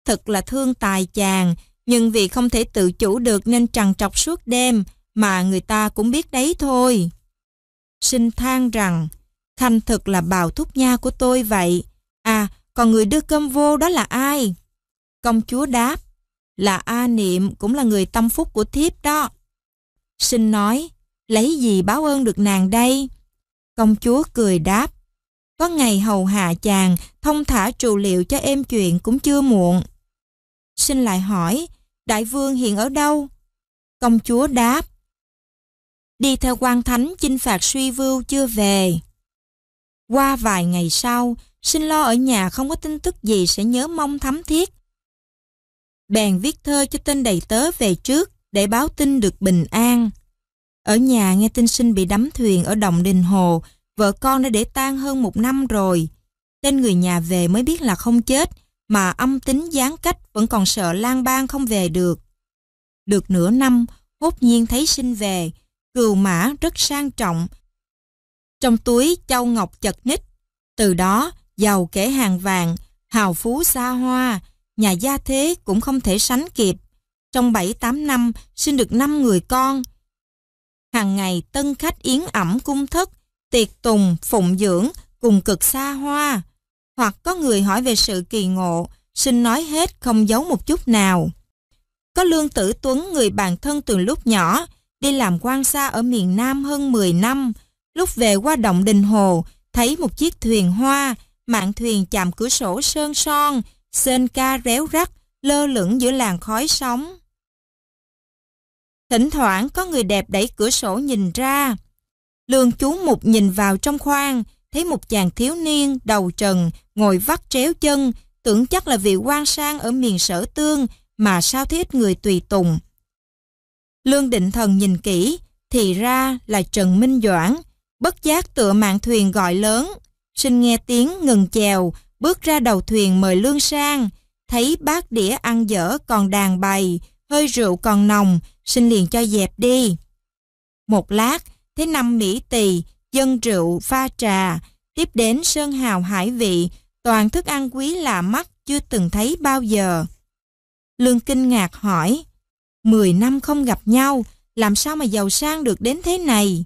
S1: thật là thương tài chàng, nhưng vì không thể tự chủ được nên trằn trọc suốt đêm, mà người ta cũng biết đấy thôi. Sinh than rằng, Khanh thật là bào thúc nha của tôi vậy. À, còn người đưa cơm vô đó là ai? Công chúa đáp, là A Niệm cũng là người tâm phúc của thiếp đó. Sinh nói, lấy gì báo ơn được nàng đây? Công chúa cười đáp, có ngày hầu hạ chàng, thông thả trù liệu cho em chuyện cũng chưa muộn. Sinh lại hỏi, đại vương hiện ở đâu? Công chúa đáp, đi theo quan thánh chinh phạt suy vưu chưa về. Qua vài ngày sau, sinh lo ở nhà không có tin tức gì sẽ nhớ mong thắm thiết, bèn viết thơ cho tên đầy tớ về trước để báo tin được bình an. Ở nhà nghe tin sinh bị đắm thuyền ở Đồng Đình Hồ, vợ con đã để tan hơn một năm rồi. Tên người nhà về mới biết là không chết, mà âm tính gián cách vẫn còn sợ lang bang không về được. Được nửa năm, hốt nhiên thấy sinh về, cừu mã rất sang trọng. Trong túi châu ngọc chật ních, từ đó giàu kể hàng vàng, hào phú xa hoa, nhà gia thế cũng không thể sánh kịp. Trong 7-8 năm, sinh được 5 người con. Hàng ngày tân khách yến ẩm cung thất, tiệc tùng, phụng dưỡng, cùng cực xa hoa. Hoặc có người hỏi về sự kỳ ngộ, xin nói hết không giấu một chút nào. Có Lương Tử Tuấn người bạn thân từ lúc nhỏ, đi làm quan xa ở miền Nam hơn 10 năm. Lúc về qua động Đình Hồ, thấy một chiếc thuyền hoa, mạng thuyền chạm cửa sổ sơn son, sên ca réo rắt, lơ lửng giữa làn khói sóng. Thỉnh thoảng có người đẹp đẩy cửa sổ nhìn ra. Lương chú mục nhìn vào trong khoang, thấy một chàng thiếu niên đầu trần ngồi vắt chéo chân, tưởng chắc là vị quan sang ở miền sở tương mà sao thiết người tùy tùng. Lương định thần nhìn kỹ, thì ra là Trần Minh Doãn, bất giác tựa mạng thuyền gọi lớn, xin nghe tiếng ngừng chèo, bước ra đầu thuyền mời lương sang, thấy bát đĩa ăn dở còn đàn bày, hơi rượu còn nồng, xin liền cho dẹp đi. Một lát, thấy năm Mỹ tỳ, dân rượu, pha trà, tiếp đến sơn hào hải vị, toàn thức ăn quý lạ mắt chưa từng thấy bao giờ. Lương kinh ngạc hỏi, mười năm không gặp nhau, làm sao mà giàu sang được đến thế này?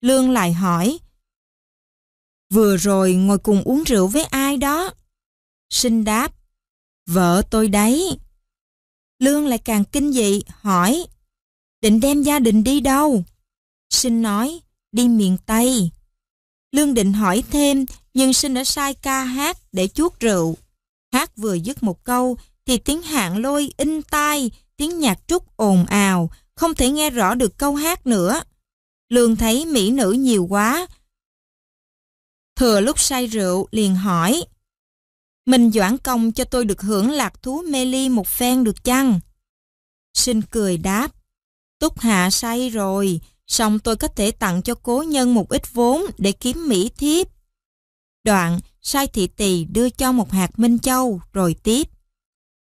S1: Lương lại hỏi, Vừa rồi ngồi cùng uống rượu với ai đó? Sinh đáp, vợ tôi đấy. Lương lại càng kinh dị, hỏi, định đem gia đình đi đâu? Sinh nói, đi miền Tây. Lương định hỏi thêm, nhưng Sinh đã sai ca hát để chuốt rượu. Hát vừa dứt một câu, thì tiếng hạng lôi in tai, tiếng nhạc trúc ồn ào, không thể nghe rõ được câu hát nữa. Lương thấy mỹ nữ nhiều quá, Thừa lúc say rượu liền hỏi Mình doãn công cho tôi được hưởng lạc thú mê ly một phen được chăng? Sinh cười đáp Túc Hạ say rồi Xong tôi có thể tặng cho cố nhân một ít vốn để kiếm mỹ thiếp Đoạn sai thị tỳ đưa cho một hạt minh châu rồi tiếp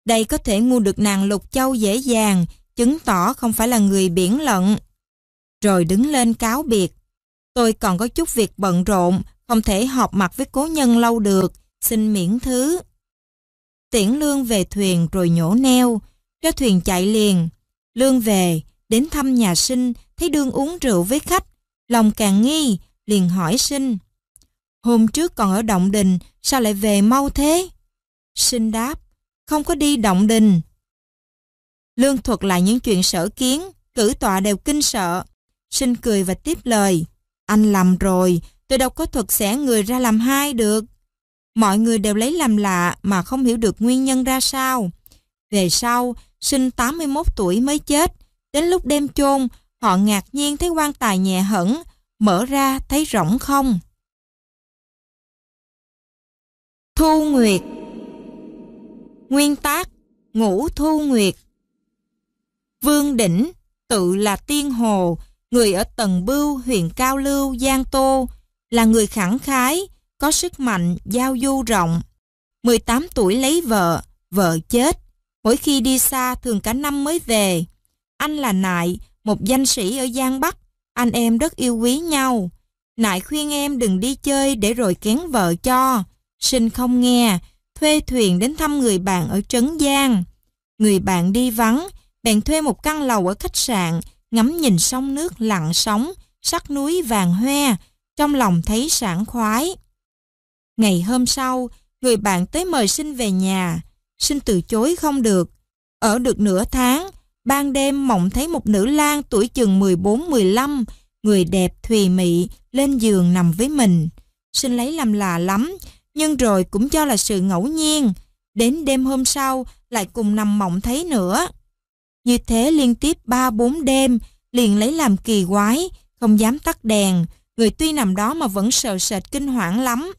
S1: đây có thể mua được nàng lục châu dễ dàng, chứng tỏ không phải là người biển lận. Rồi đứng lên cáo biệt. Tôi còn có chút việc bận rộn, không thể họp mặt với cố nhân lâu được, xin miễn thứ. Tiễn lương về thuyền rồi nhổ neo, cho thuyền chạy liền. Lương về, đến thăm nhà sinh, thấy đương uống rượu với khách, lòng càng nghi, liền hỏi sinh. Hôm trước còn ở Động Đình, sao lại về mau thế? Sinh đáp, không có đi Động Đình. Lương thuật lại những chuyện sở kiến, cử tọa đều kinh sợ. Sinh cười và tiếp lời. Anh làm rồi, tôi đâu có thuật xẻ người ra làm hai được. Mọi người đều lấy làm lạ mà không hiểu được nguyên nhân ra sao. Về sau, sinh 81 tuổi mới chết, đến lúc đem chôn, họ ngạc nhiên thấy quan tài nhẹ hẳn, mở ra thấy rỗng không. Thu Nguyệt Nguyên tác Ngũ Thu Nguyệt Vương Đỉnh, tự là Tiên Hồ, người ở Tần Bưu, huyện Cao Lưu, Giang Tô, là người khẳng khái, có sức mạnh, giao du rộng. 18 tuổi lấy vợ, vợ chết. Mỗi khi đi xa thường cả năm mới về. Anh là Nại, một danh sĩ ở Giang Bắc. Anh em rất yêu quý nhau. Nại khuyên em đừng đi chơi để rồi kén vợ cho. Sinh không nghe, thuê thuyền đến thăm người bạn ở Trấn Giang. Người bạn đi vắng, bèn thuê một căn lầu ở khách sạn, ngắm nhìn sông nước lặng sóng, sắc núi vàng hoe, trong lòng thấy sảng khoái. Ngày hôm sau, người bạn tới mời sinh về nhà, sinh từ chối không được. Ở được nửa tháng, ban đêm mộng thấy một nữ lang tuổi chừng 14-15, người đẹp thùy mị, lên giường nằm với mình. Sinh lấy làm lạ lắm, nhưng rồi cũng cho là sự ngẫu nhiên. Đến đêm hôm sau, lại cùng nằm mộng thấy nữa. Như thế liên tiếp 3-4 đêm, liền lấy làm kỳ quái, không dám tắt đèn, người tuy nằm đó mà vẫn sợ sệt kinh hoảng lắm.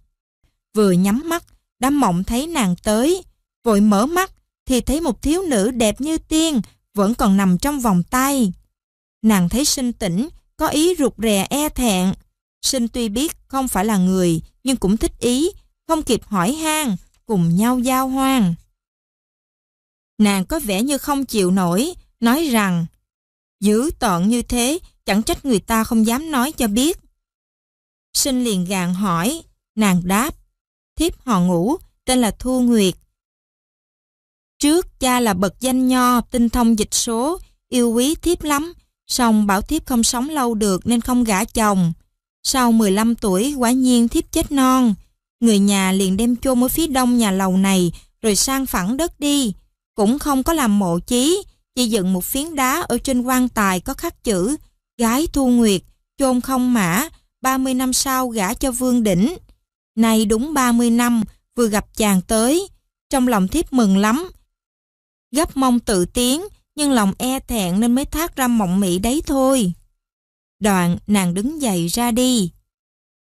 S1: Vừa nhắm mắt, đã mộng thấy nàng tới, vội mở mắt thì thấy một thiếu nữ đẹp như tiên vẫn còn nằm trong vòng tay. Nàng thấy sinh tỉnh, có ý rụt rè e thẹn. Sinh tuy biết không phải là người nhưng cũng thích ý, không kịp hỏi han cùng nhau giao hoang. Nàng có vẻ như không chịu nổi, nói rằng Dữ tợn như thế, chẳng trách người ta không dám nói cho biết. Sinh liền gạn hỏi, nàng đáp, thiếp họ ngủ, tên là Thu Nguyệt. Trước cha là bậc danh nho, tinh thông dịch số, yêu quý thiếp lắm, song bảo thiếp không sống lâu được nên không gả chồng. Sau 15 tuổi quả nhiên thiếp chết non, người nhà liền đem chôn ở phía đông nhà lầu này rồi sang phẳng đất đi, cũng không có làm mộ chí, chỉ dựng một phiến đá ở trên quan tài có khắc chữ gái Thu Nguyệt, chôn không mã, 30 năm sau gả cho Vương Đỉnh. Nay đúng 30 năm, vừa gặp chàng tới, trong lòng thiếp mừng lắm. Gấp mong tự tiến, nhưng lòng e thẹn nên mới thác ra mộng mị đấy thôi. Đoạn nàng đứng dậy ra đi.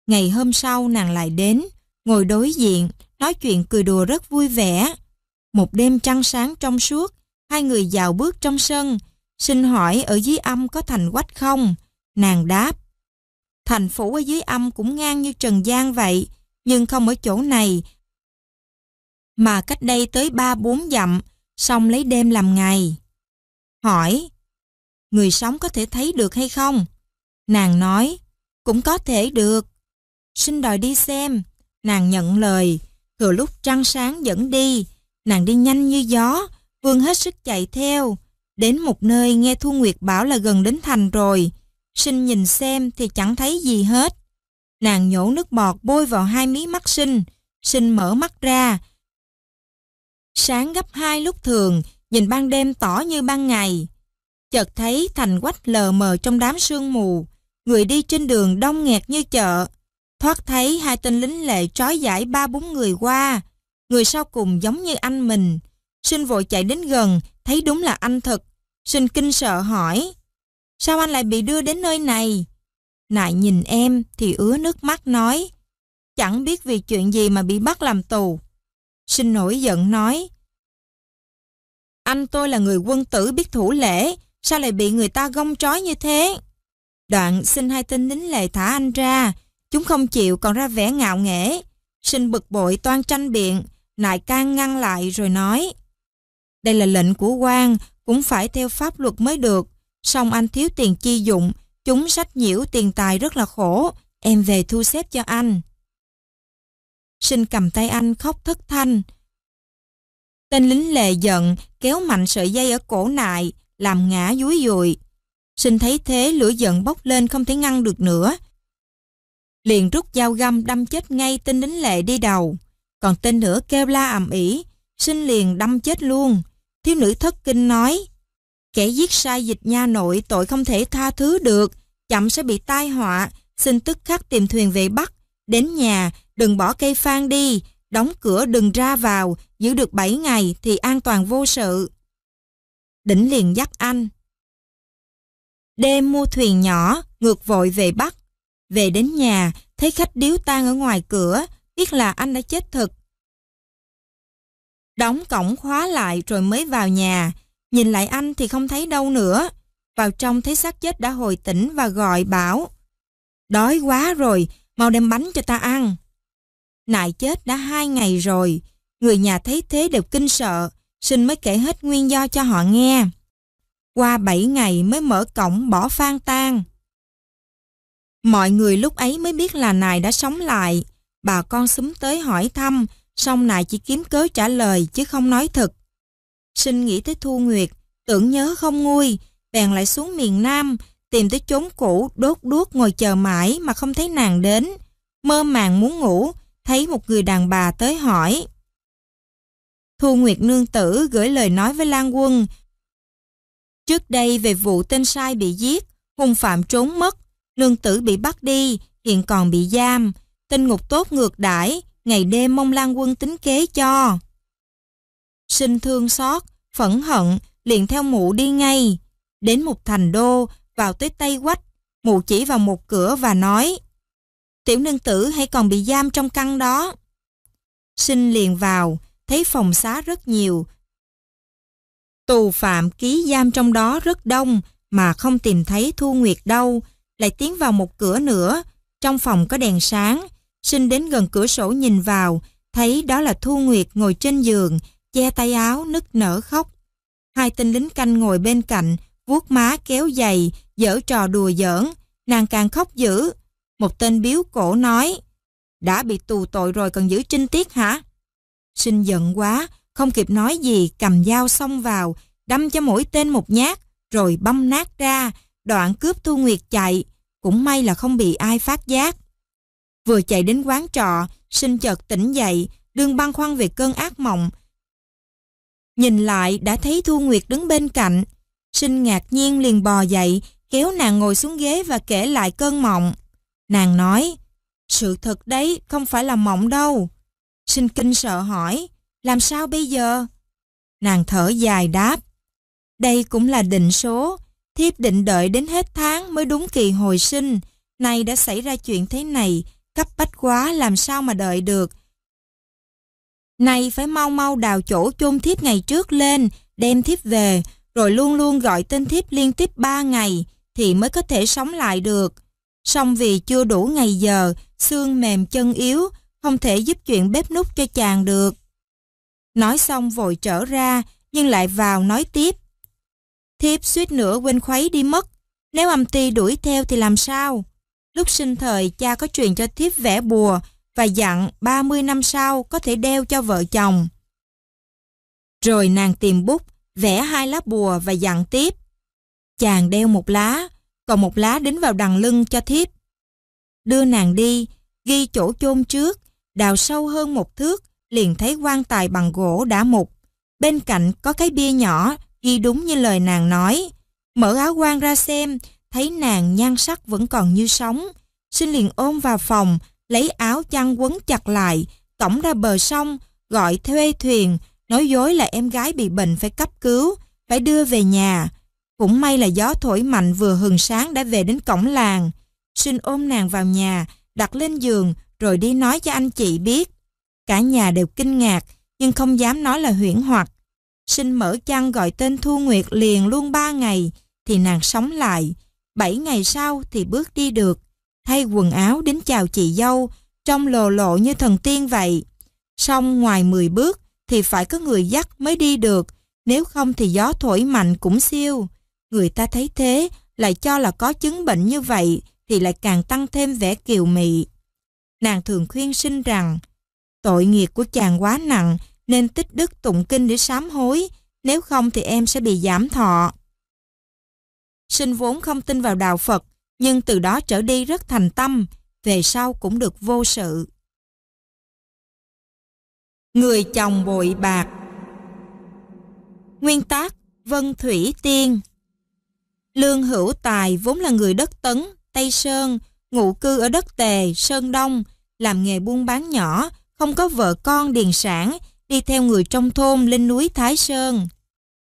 S1: Ngày hôm sau nàng lại đến, ngồi đối diện, nói chuyện cười đùa rất vui vẻ. Một đêm trăng sáng trong suốt, hai người dạo bước trong sân, xin hỏi ở dưới âm có thành quách không? Nàng đáp, Thành phủ ở dưới âm cũng ngang như Trần Giang vậy, nhưng không ở chỗ này. Mà cách đây tới ba bốn dặm, xong lấy đêm làm ngày. Hỏi, người sống có thể thấy được hay không? Nàng nói, cũng có thể được. Xin đòi đi xem. Nàng nhận lời, thừa lúc trăng sáng dẫn đi, nàng đi nhanh như gió, vương hết sức chạy theo. Đến một nơi nghe Thu Nguyệt bảo là gần đến thành rồi, Sinh nhìn xem thì chẳng thấy gì hết. Nàng nhổ nước bọt bôi vào hai mí mắt Sinh. Sinh mở mắt ra. Sáng gấp hai lúc thường, nhìn ban đêm tỏ như ban ngày. Chợt thấy thành quách lờ mờ trong đám sương mù. Người đi trên đường đông nghẹt như chợ. Thoát thấy hai tên lính lệ trói giải ba bốn người qua. Người sau cùng giống như anh mình. Sinh vội chạy đến gần, thấy đúng là anh thật. Sinh kinh sợ hỏi. Sao anh lại bị đưa đến nơi này? Nại nhìn em thì ứa nước mắt nói. Chẳng biết vì chuyện gì mà bị bắt làm tù. Sinh nổi giận nói. Anh tôi là người quân tử biết thủ lễ. Sao lại bị người ta gông trói như thế? Đoạn xin hai tên lính lệ thả anh ra. Chúng không chịu còn ra vẻ ngạo nghễ. Sinh bực bội toan tranh biện. Nại can ngăn lại rồi nói. Đây là lệnh của quan cũng phải theo pháp luật mới được xong anh thiếu tiền chi dụng, chúng sách nhiễu tiền tài rất là khổ, em về thu xếp cho anh. Sinh cầm tay anh khóc thất thanh. Tên lính lề giận, kéo mạnh sợi dây ở cổ nại, làm ngã dúi dùi. Sinh thấy thế lửa giận bốc lên không thể ngăn được nữa. Liền rút dao găm đâm chết ngay tên lính lệ đi đầu. Còn tên nữa kêu la ầm ĩ, sinh liền đâm chết luôn. Thiếu nữ thất kinh nói, Kẻ giết sai dịch nha nội tội không thể tha thứ được, chậm sẽ bị tai họa, xin tức khắc tìm thuyền về Bắc. Đến nhà, đừng bỏ cây phan đi, đóng cửa đừng ra vào, giữ được 7 ngày thì an toàn vô sự. Đỉnh liền dắt anh. Đêm mua thuyền nhỏ, ngược vội về Bắc. Về đến nhà, thấy khách điếu tan ở ngoài cửa, biết là anh đã chết thật. Đóng cổng khóa lại rồi mới vào nhà, Nhìn lại anh thì không thấy đâu nữa. Vào trong thấy xác chết đã hồi tỉnh và gọi bảo. Đói quá rồi, mau đem bánh cho ta ăn. Nại chết đã hai ngày rồi. Người nhà thấy thế đều kinh sợ. Sinh mới kể hết nguyên do cho họ nghe. Qua bảy ngày mới mở cổng bỏ phan tan. Mọi người lúc ấy mới biết là Nài đã sống lại. Bà con xúm tới hỏi thăm, xong Nài chỉ kiếm cớ trả lời chứ không nói thật xin nghĩ tới Thu Nguyệt, tưởng nhớ không nguôi, bèn lại xuống miền Nam, tìm tới chốn cũ đốt đuốc ngồi chờ mãi mà không thấy nàng đến. Mơ màng muốn ngủ, thấy một người đàn bà tới hỏi. Thu Nguyệt Nương Tử gửi lời nói với Lan Quân. Trước đây về vụ tên sai bị giết, hung phạm trốn mất, Nương Tử bị bắt đi, hiện còn bị giam. Tên ngục tốt ngược đãi ngày đêm mong Lan Quân tính kế cho sinh thương xót, phẫn hận, liền theo mụ đi ngay. Đến một thành đô, vào tới Tây Quách, mụ chỉ vào một cửa và nói Tiểu nương tử hãy còn bị giam trong căn đó. Sinh liền vào, thấy phòng xá rất nhiều. Tù phạm ký giam trong đó rất đông mà không tìm thấy Thu Nguyệt đâu, lại tiến vào một cửa nữa, trong phòng có đèn sáng. Sinh đến gần cửa sổ nhìn vào, thấy đó là Thu Nguyệt ngồi trên giường, che tay áo, nức nở khóc. Hai tên lính canh ngồi bên cạnh, vuốt má kéo giày, dở trò đùa giỡn. Nàng càng khóc dữ. Một tên biếu cổ nói, đã bị tù tội rồi còn giữ trinh tiết hả? Sinh giận quá, không kịp nói gì, cầm dao xông vào, đâm cho mỗi tên một nhát, rồi băm nát ra, đoạn cướp Thu Nguyệt chạy. Cũng may là không bị ai phát giác. Vừa chạy đến quán trọ, sinh chợt tỉnh dậy, đương băng khoăn về cơn ác mộng, Nhìn lại đã thấy Thu Nguyệt đứng bên cạnh. Sinh ngạc nhiên liền bò dậy, kéo nàng ngồi xuống ghế và kể lại cơn mộng. Nàng nói, sự thật đấy không phải là mộng đâu. Sinh kinh sợ hỏi, làm sao bây giờ? Nàng thở dài đáp, đây cũng là định số. Thiếp định đợi đến hết tháng mới đúng kỳ hồi sinh. Nay đã xảy ra chuyện thế này, cấp bách quá làm sao mà đợi được. Nay phải mau mau đào chỗ chôn thiếp ngày trước lên, đem thiếp về, rồi luôn luôn gọi tên thiếp liên tiếp ba ngày, thì mới có thể sống lại được. Xong vì chưa đủ ngày giờ, xương mềm chân yếu, không thể giúp chuyện bếp nút cho chàng được. Nói xong vội trở ra, nhưng lại vào nói tiếp. Thiếp suýt nữa quên khuấy đi mất, nếu âm ti đuổi theo thì làm sao? Lúc sinh thời cha có truyền cho thiếp vẽ bùa, và dặn 30 năm sau có thể đeo cho vợ chồng. Rồi nàng tìm bút, vẽ hai lá bùa và dặn tiếp. Chàng đeo một lá, còn một lá đính vào đằng lưng cho thiếp. Đưa nàng đi, ghi chỗ chôn trước, đào sâu hơn một thước, liền thấy quan tài bằng gỗ đã mục. Bên cạnh có cái bia nhỏ, ghi đúng như lời nàng nói. Mở áo quan ra xem, thấy nàng nhan sắc vẫn còn như sống. Xin liền ôm vào phòng, lấy áo chăn quấn chặt lại, cõng ra bờ sông, gọi thuê thuyền, nói dối là em gái bị bệnh phải cấp cứu, phải đưa về nhà. Cũng may là gió thổi mạnh vừa hừng sáng đã về đến cổng làng. Xin ôm nàng vào nhà, đặt lên giường rồi đi nói cho anh chị biết. Cả nhà đều kinh ngạc nhưng không dám nói là huyễn hoặc. Sinh mở chăn gọi tên Thu Nguyệt liền luôn ba ngày thì nàng sống lại. Bảy ngày sau thì bước đi được thay quần áo đến chào chị dâu, trông lồ lộ như thần tiên vậy. Xong ngoài 10 bước thì phải có người dắt mới đi được, nếu không thì gió thổi mạnh cũng siêu. Người ta thấy thế, lại cho là có chứng bệnh như vậy thì lại càng tăng thêm vẻ kiều mị. Nàng thường khuyên sinh rằng, tội nghiệp của chàng quá nặng nên tích đức tụng kinh để sám hối, nếu không thì em sẽ bị giảm thọ. Sinh vốn không tin vào đạo Phật, nhưng từ đó trở đi rất thành tâm, về sau cũng được vô sự. Người chồng bội bạc Nguyên tác Vân Thủy Tiên Lương Hữu Tài vốn là người đất Tấn, Tây Sơn, ngụ cư ở đất Tề, Sơn Đông, làm nghề buôn bán nhỏ, không có vợ con điền sản, đi theo người trong thôn lên núi Thái Sơn.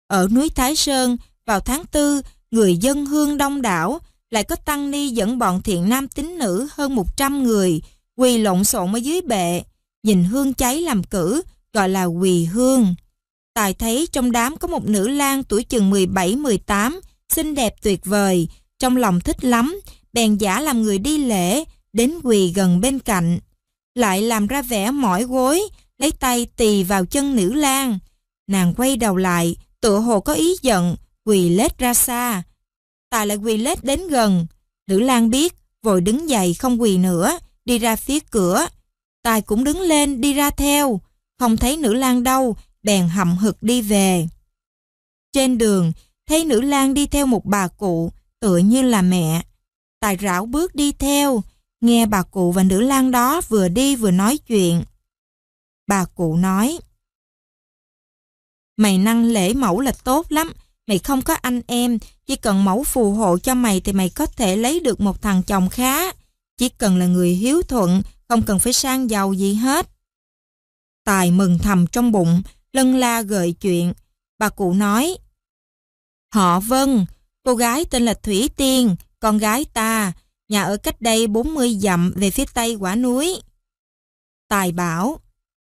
S1: Ở núi Thái Sơn, vào tháng 4, người dân hương đông đảo, lại có tăng ni dẫn bọn thiện nam tín nữ hơn 100 người quỳ lộn xộn ở dưới bệ, nhìn hương cháy làm cử, gọi là quỳ hương. Tài thấy trong đám có một nữ lang tuổi chừng 17-18, xinh đẹp tuyệt vời, trong lòng thích lắm, bèn giả làm người đi lễ, đến quỳ gần bên cạnh. Lại làm ra vẻ mỏi gối, lấy tay tì vào chân nữ lang. Nàng quay đầu lại, tựa hồ có ý giận, quỳ lết ra xa. Tà lại quỳ lết đến gần. Nữ Lan biết, vội đứng dậy không quỳ nữa, đi ra phía cửa. Tài cũng đứng lên đi ra theo, không thấy nữ lang đâu, bèn hậm hực đi về. Trên đường, thấy nữ lang đi theo một bà cụ, tựa như là mẹ. Tài rảo bước đi theo, nghe bà cụ và nữ lang đó vừa đi vừa nói chuyện. Bà cụ nói, Mày năng lễ mẫu là tốt lắm, mày không có anh em chỉ cần mẫu phù hộ cho mày thì mày có thể lấy được một thằng chồng khá. Chỉ cần là người hiếu thuận, không cần phải sang giàu gì hết. Tài mừng thầm trong bụng, lân la gợi chuyện. Bà cụ nói, Họ Vân, cô gái tên là Thủy Tiên, con gái ta, nhà ở cách đây 40 dặm về phía tây quả núi. Tài bảo,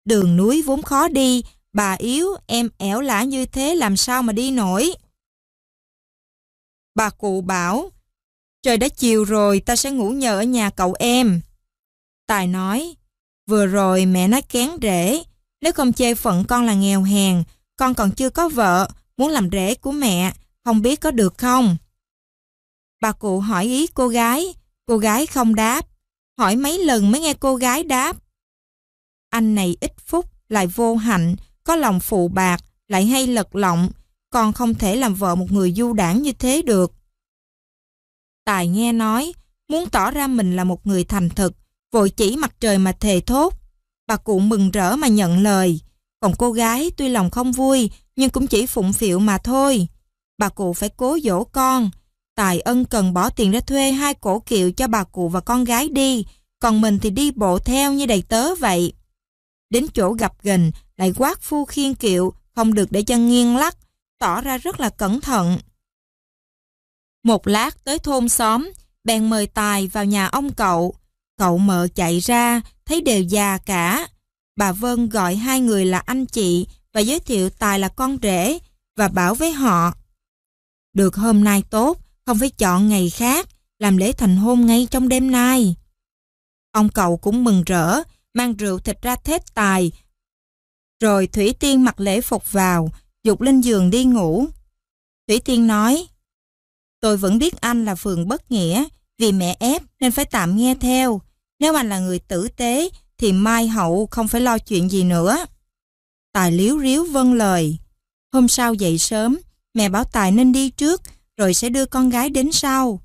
S1: đường núi vốn khó đi, bà yếu, em ẻo lã như thế làm sao mà đi nổi. Bà cụ bảo, trời đã chiều rồi ta sẽ ngủ nhờ ở nhà cậu em. Tài nói, vừa rồi mẹ nói kén rể nếu không chê phận con là nghèo hèn, con còn chưa có vợ, muốn làm rể của mẹ, không biết có được không? Bà cụ hỏi ý cô gái, cô gái không đáp, hỏi mấy lần mới nghe cô gái đáp. Anh này ít phúc, lại vô hạnh, có lòng phụ bạc, lại hay lật lọng, con không thể làm vợ một người du đảng như thế được. Tài nghe nói, muốn tỏ ra mình là một người thành thực, vội chỉ mặt trời mà thề thốt. Bà cụ mừng rỡ mà nhận lời, còn cô gái tuy lòng không vui nhưng cũng chỉ phụng phịu mà thôi. Bà cụ phải cố dỗ con, Tài ân cần bỏ tiền ra thuê hai cổ kiệu cho bà cụ và con gái đi, còn mình thì đi bộ theo như đầy tớ vậy. Đến chỗ gặp gần, lại quát phu khiên kiệu, không được để cho nghiêng lắc, tỏ ra rất là cẩn thận. Một lát tới thôn xóm, bèn mời Tài vào nhà ông cậu. Cậu mợ chạy ra, thấy đều già cả. Bà Vân gọi hai người là anh chị và giới thiệu Tài là con rể và bảo với họ. Được hôm nay tốt, không phải chọn ngày khác, làm lễ thành hôn ngay trong đêm nay. Ông cậu cũng mừng rỡ, mang rượu thịt ra thết Tài. Rồi Thủy Tiên mặc lễ phục vào, Dục lên giường đi ngủ. Thủy Tiên nói, tôi vẫn biết anh là phường bất nghĩa, vì mẹ ép nên phải tạm nghe theo. Nếu anh là người tử tế, thì mai hậu không phải lo chuyện gì nữa. Tài liếu riếu vâng lời. Hôm sau dậy sớm, mẹ bảo Tài nên đi trước, rồi sẽ đưa con gái đến sau.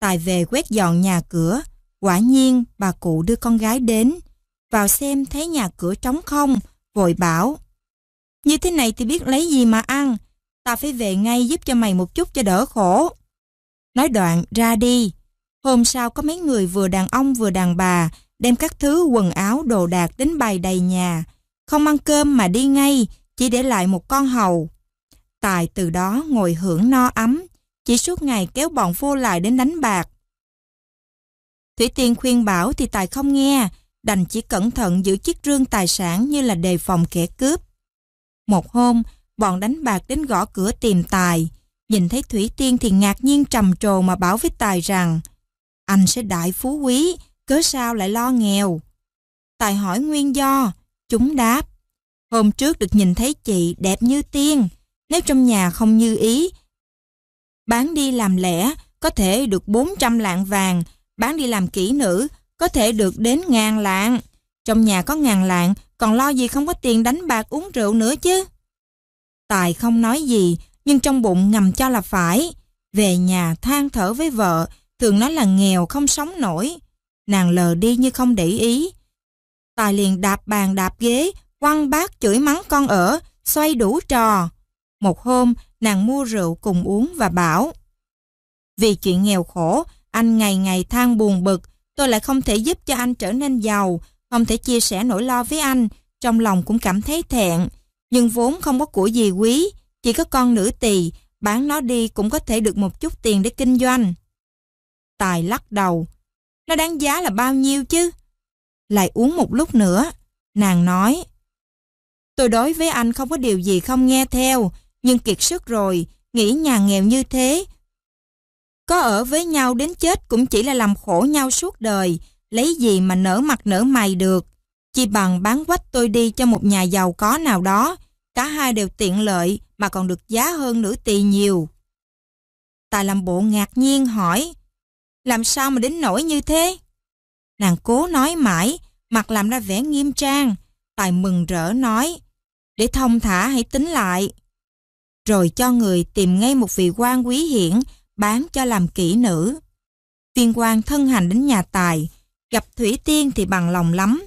S1: Tài về quét dọn nhà cửa, quả nhiên bà cụ đưa con gái đến. Vào xem thấy nhà cửa trống không, vội bảo. Như thế này thì biết lấy gì mà ăn. Ta phải về ngay giúp cho mày một chút cho đỡ khổ. Nói đoạn ra đi. Hôm sau có mấy người vừa đàn ông vừa đàn bà đem các thứ quần áo đồ đạc đến bày đầy nhà. Không ăn cơm mà đi ngay, chỉ để lại một con hầu. Tài từ đó ngồi hưởng no ấm, chỉ suốt ngày kéo bọn vô lại đến đánh bạc. Thủy Tiên khuyên bảo thì Tài không nghe, đành chỉ cẩn thận giữ chiếc rương tài sản như là đề phòng kẻ cướp. Một hôm, bọn đánh bạc đến gõ cửa tìm Tài. Nhìn thấy Thủy Tiên thì ngạc nhiên trầm trồ mà bảo với Tài rằng anh sẽ đại phú quý, cớ sao lại lo nghèo. Tài hỏi nguyên do, chúng đáp. Hôm trước được nhìn thấy chị đẹp như tiên, nếu trong nhà không như ý. Bán đi làm lẻ, có thể được 400 lạng vàng, bán đi làm kỹ nữ, có thể được đến ngàn lạng. Trong nhà có ngàn lạng, còn lo gì không có tiền đánh bạc uống rượu nữa chứ. Tài không nói gì, nhưng trong bụng ngầm cho là phải. Về nhà than thở với vợ, thường nói là nghèo không sống nổi. Nàng lờ đi như không để ý. Tài liền đạp bàn đạp ghế, quăng bát chửi mắng con ở, xoay đủ trò. Một hôm, nàng mua rượu cùng uống và bảo. Vì chuyện nghèo khổ, anh ngày ngày than buồn bực, tôi lại không thể giúp cho anh trở nên giàu, không thể chia sẻ nỗi lo với anh, trong lòng cũng cảm thấy thẹn. Nhưng vốn không có của gì quý, chỉ có con nữ tỳ, bán nó đi cũng có thể được một chút tiền để kinh doanh. Tài lắc đầu, nó đáng giá là bao nhiêu chứ? Lại uống một lúc nữa, nàng nói. Tôi đối với anh không có điều gì không nghe theo, nhưng kiệt sức rồi, nghĩ nhà nghèo như thế. Có ở với nhau đến chết cũng chỉ là làm khổ nhau suốt đời, lấy gì mà nở mặt nở mày được. Chỉ bằng bán quách tôi đi cho một nhà giàu có nào đó, cả hai đều tiện lợi mà còn được giá hơn nữ tỳ nhiều. Tài làm bộ ngạc nhiên hỏi, làm sao mà đến nổi như thế? Nàng cố nói mãi, mặt làm ra vẻ nghiêm trang, Tài mừng rỡ nói, để thông thả hãy tính lại. Rồi cho người tìm ngay một vị quan quý hiển, bán cho làm kỹ nữ. Viên quan thân hành đến nhà Tài, Gặp Thủy Tiên thì bằng lòng lắm.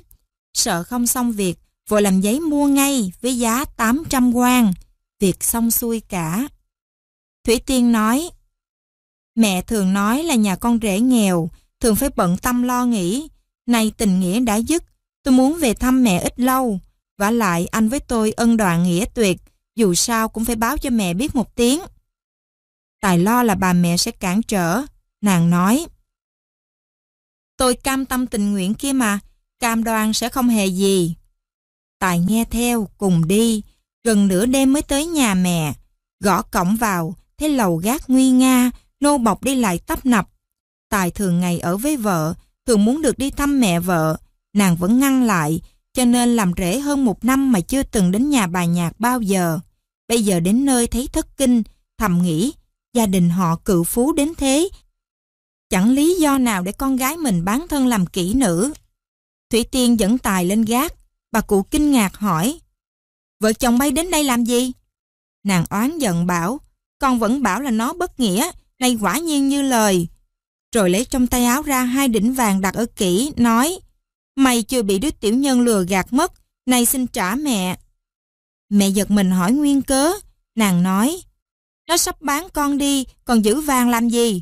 S1: Sợ không xong việc, vội làm giấy mua ngay với giá 800 quan. Việc xong xuôi cả. Thủy Tiên nói, Mẹ thường nói là nhà con rể nghèo, thường phải bận tâm lo nghĩ. Nay tình nghĩa đã dứt, tôi muốn về thăm mẹ ít lâu. và lại anh với tôi ân đoạn nghĩa tuyệt, dù sao cũng phải báo cho mẹ biết một tiếng. Tài lo là bà mẹ sẽ cản trở, nàng nói. Tôi cam tâm tình nguyện kia mà, cam đoan sẽ không hề gì. Tài nghe theo, cùng đi, gần nửa đêm mới tới nhà mẹ. Gõ cổng vào, thấy lầu gác nguy nga, nô bọc đi lại tấp nập. Tài thường ngày ở với vợ, thường muốn được đi thăm mẹ vợ. Nàng vẫn ngăn lại, cho nên làm rễ hơn một năm mà chưa từng đến nhà bà nhạc bao giờ. Bây giờ đến nơi thấy thất kinh, thầm nghĩ, gia đình họ cự phú đến thế Chẳng lý do nào để con gái mình bán thân làm kỹ nữ. Thủy Tiên dẫn Tài lên gác. Bà cụ kinh ngạc hỏi. Vợ chồng bay đến đây làm gì? Nàng oán giận bảo. Con vẫn bảo là nó bất nghĩa. nay quả nhiên như lời. Rồi lấy trong tay áo ra hai đỉnh vàng đặt ở kỹ. Nói. Mày chưa bị đứa tiểu nhân lừa gạt mất. nay xin trả mẹ. Mẹ giật mình hỏi nguyên cớ. Nàng nói. Nó sắp bán con đi. Còn giữ vàng làm gì?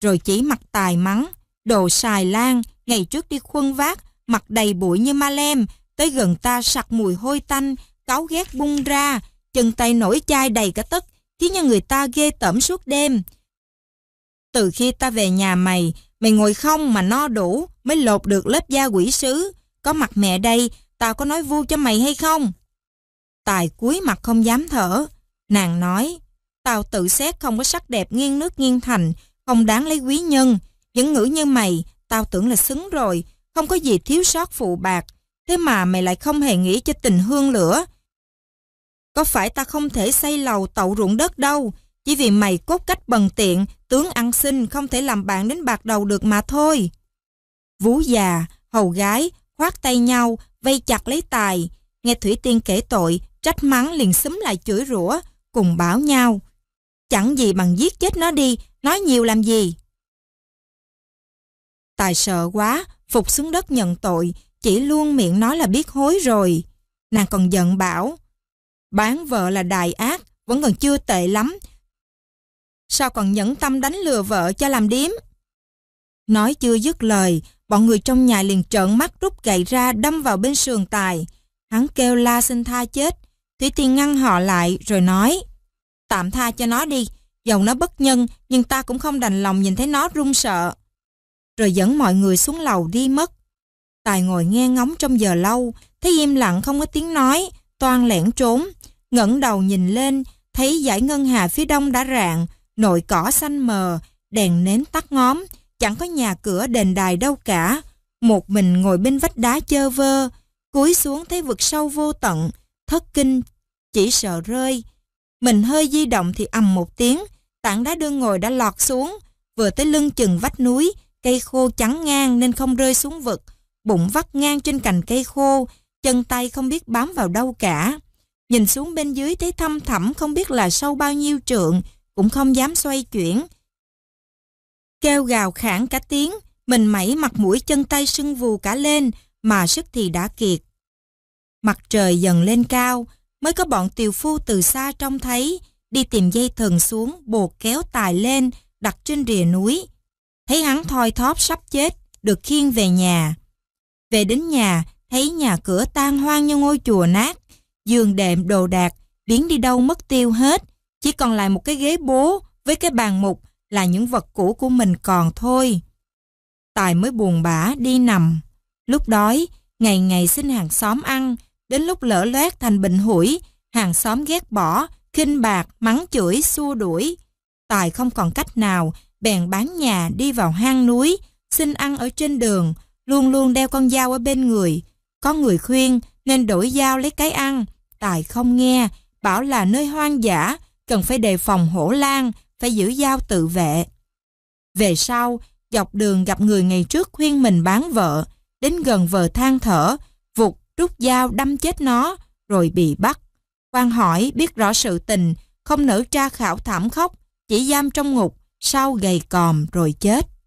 S1: rồi chỉ mặt tài mắng, đồ xài lan, ngày trước đi khuân vác, mặt đầy bụi như ma lem, tới gần ta sặc mùi hôi tanh, cáu ghét bung ra, chân tay nổi chai đầy cả tất, khiến cho người ta ghê tởm suốt đêm. Từ khi ta về nhà mày, mày ngồi không mà no đủ, mới lột được lớp da quỷ sứ. Có mặt mẹ đây, tao có nói vu cho mày hay không? Tài cúi mặt không dám thở. Nàng nói, tao tự xét không có sắc đẹp nghiêng nước nghiêng thành, không đáng lấy quý nhân. Những ngữ như mày, tao tưởng là xứng rồi, không có gì thiếu sót phụ bạc. Thế mà mày lại không hề nghĩ cho tình hương lửa. Có phải ta không thể xây lầu tậu ruộng đất đâu, chỉ vì mày cốt cách bần tiện, tướng ăn xin không thể làm bạn đến bạc đầu được mà thôi. vũ già, hầu gái, khoát tay nhau, vây chặt lấy tài. Nghe Thủy Tiên kể tội, trách mắng liền xúm lại chửi rủa, cùng bảo nhau. Chẳng gì bằng giết chết nó đi, Nói nhiều làm gì? Tài sợ quá, phục xuống đất nhận tội, chỉ luôn miệng nói là biết hối rồi. Nàng còn giận bảo, bán vợ là đại ác, vẫn còn chưa tệ lắm. Sao còn nhẫn tâm đánh lừa vợ cho làm điếm? Nói chưa dứt lời, bọn người trong nhà liền trợn mắt rút gậy ra đâm vào bên sườn tài. Hắn kêu la xin tha chết. Thủy Tiên ngăn họ lại rồi nói Tạm tha cho nó đi, Dầu nó bất nhân, nhưng ta cũng không đành lòng nhìn thấy nó run sợ. Rồi dẫn mọi người xuống lầu đi mất. Tài ngồi nghe ngóng trong giờ lâu, thấy im lặng không có tiếng nói, toan lẻn trốn. ngẩng đầu nhìn lên, thấy dải ngân hà phía đông đã rạng, nội cỏ xanh mờ, đèn nến tắt ngóm, chẳng có nhà cửa đền đài đâu cả. Một mình ngồi bên vách đá chơ vơ, cúi xuống thấy vực sâu vô tận, thất kinh, chỉ sợ rơi. Mình hơi di động thì ầm một tiếng, Tảng đá đương ngồi đã lọt xuống, vừa tới lưng chừng vách núi, cây khô chắn ngang nên không rơi xuống vực, bụng vắt ngang trên cành cây khô, chân tay không biết bám vào đâu cả. Nhìn xuống bên dưới thấy thâm thẳm không biết là sâu bao nhiêu trượng, cũng không dám xoay chuyển. Kêu gào khản cả tiếng, mình mẩy mặt mũi chân tay sưng vù cả lên, mà sức thì đã kiệt. Mặt trời dần lên cao, mới có bọn tiều phu từ xa trông thấy, đi tìm dây thần xuống, bồ kéo tài lên, đặt trên rìa núi. Thấy hắn thoi thóp sắp chết, được khiêng về nhà. Về đến nhà, thấy nhà cửa tan hoang như ngôi chùa nát, giường đệm đồ đạc, biến đi đâu mất tiêu hết, chỉ còn lại một cái ghế bố với cái bàn mục là những vật cũ của mình còn thôi. Tài mới buồn bã đi nằm. Lúc đói, ngày ngày xin hàng xóm ăn, đến lúc lỡ loét thành bệnh hủi, hàng xóm ghét bỏ, khinh bạc, mắng chửi, xua đuổi. Tài không còn cách nào, bèn bán nhà đi vào hang núi, xin ăn ở trên đường, luôn luôn đeo con dao ở bên người. Có người khuyên nên đổi dao lấy cái ăn. Tài không nghe, bảo là nơi hoang dã, cần phải đề phòng hổ lan phải giữ dao tự vệ. Về sau, dọc đường gặp người ngày trước khuyên mình bán vợ, đến gần vợ than thở, vụt rút dao đâm chết nó, rồi bị bắt quan hỏi biết rõ sự tình, không nỡ tra khảo thảm khốc, chỉ giam trong ngục, sau gầy còm rồi chết.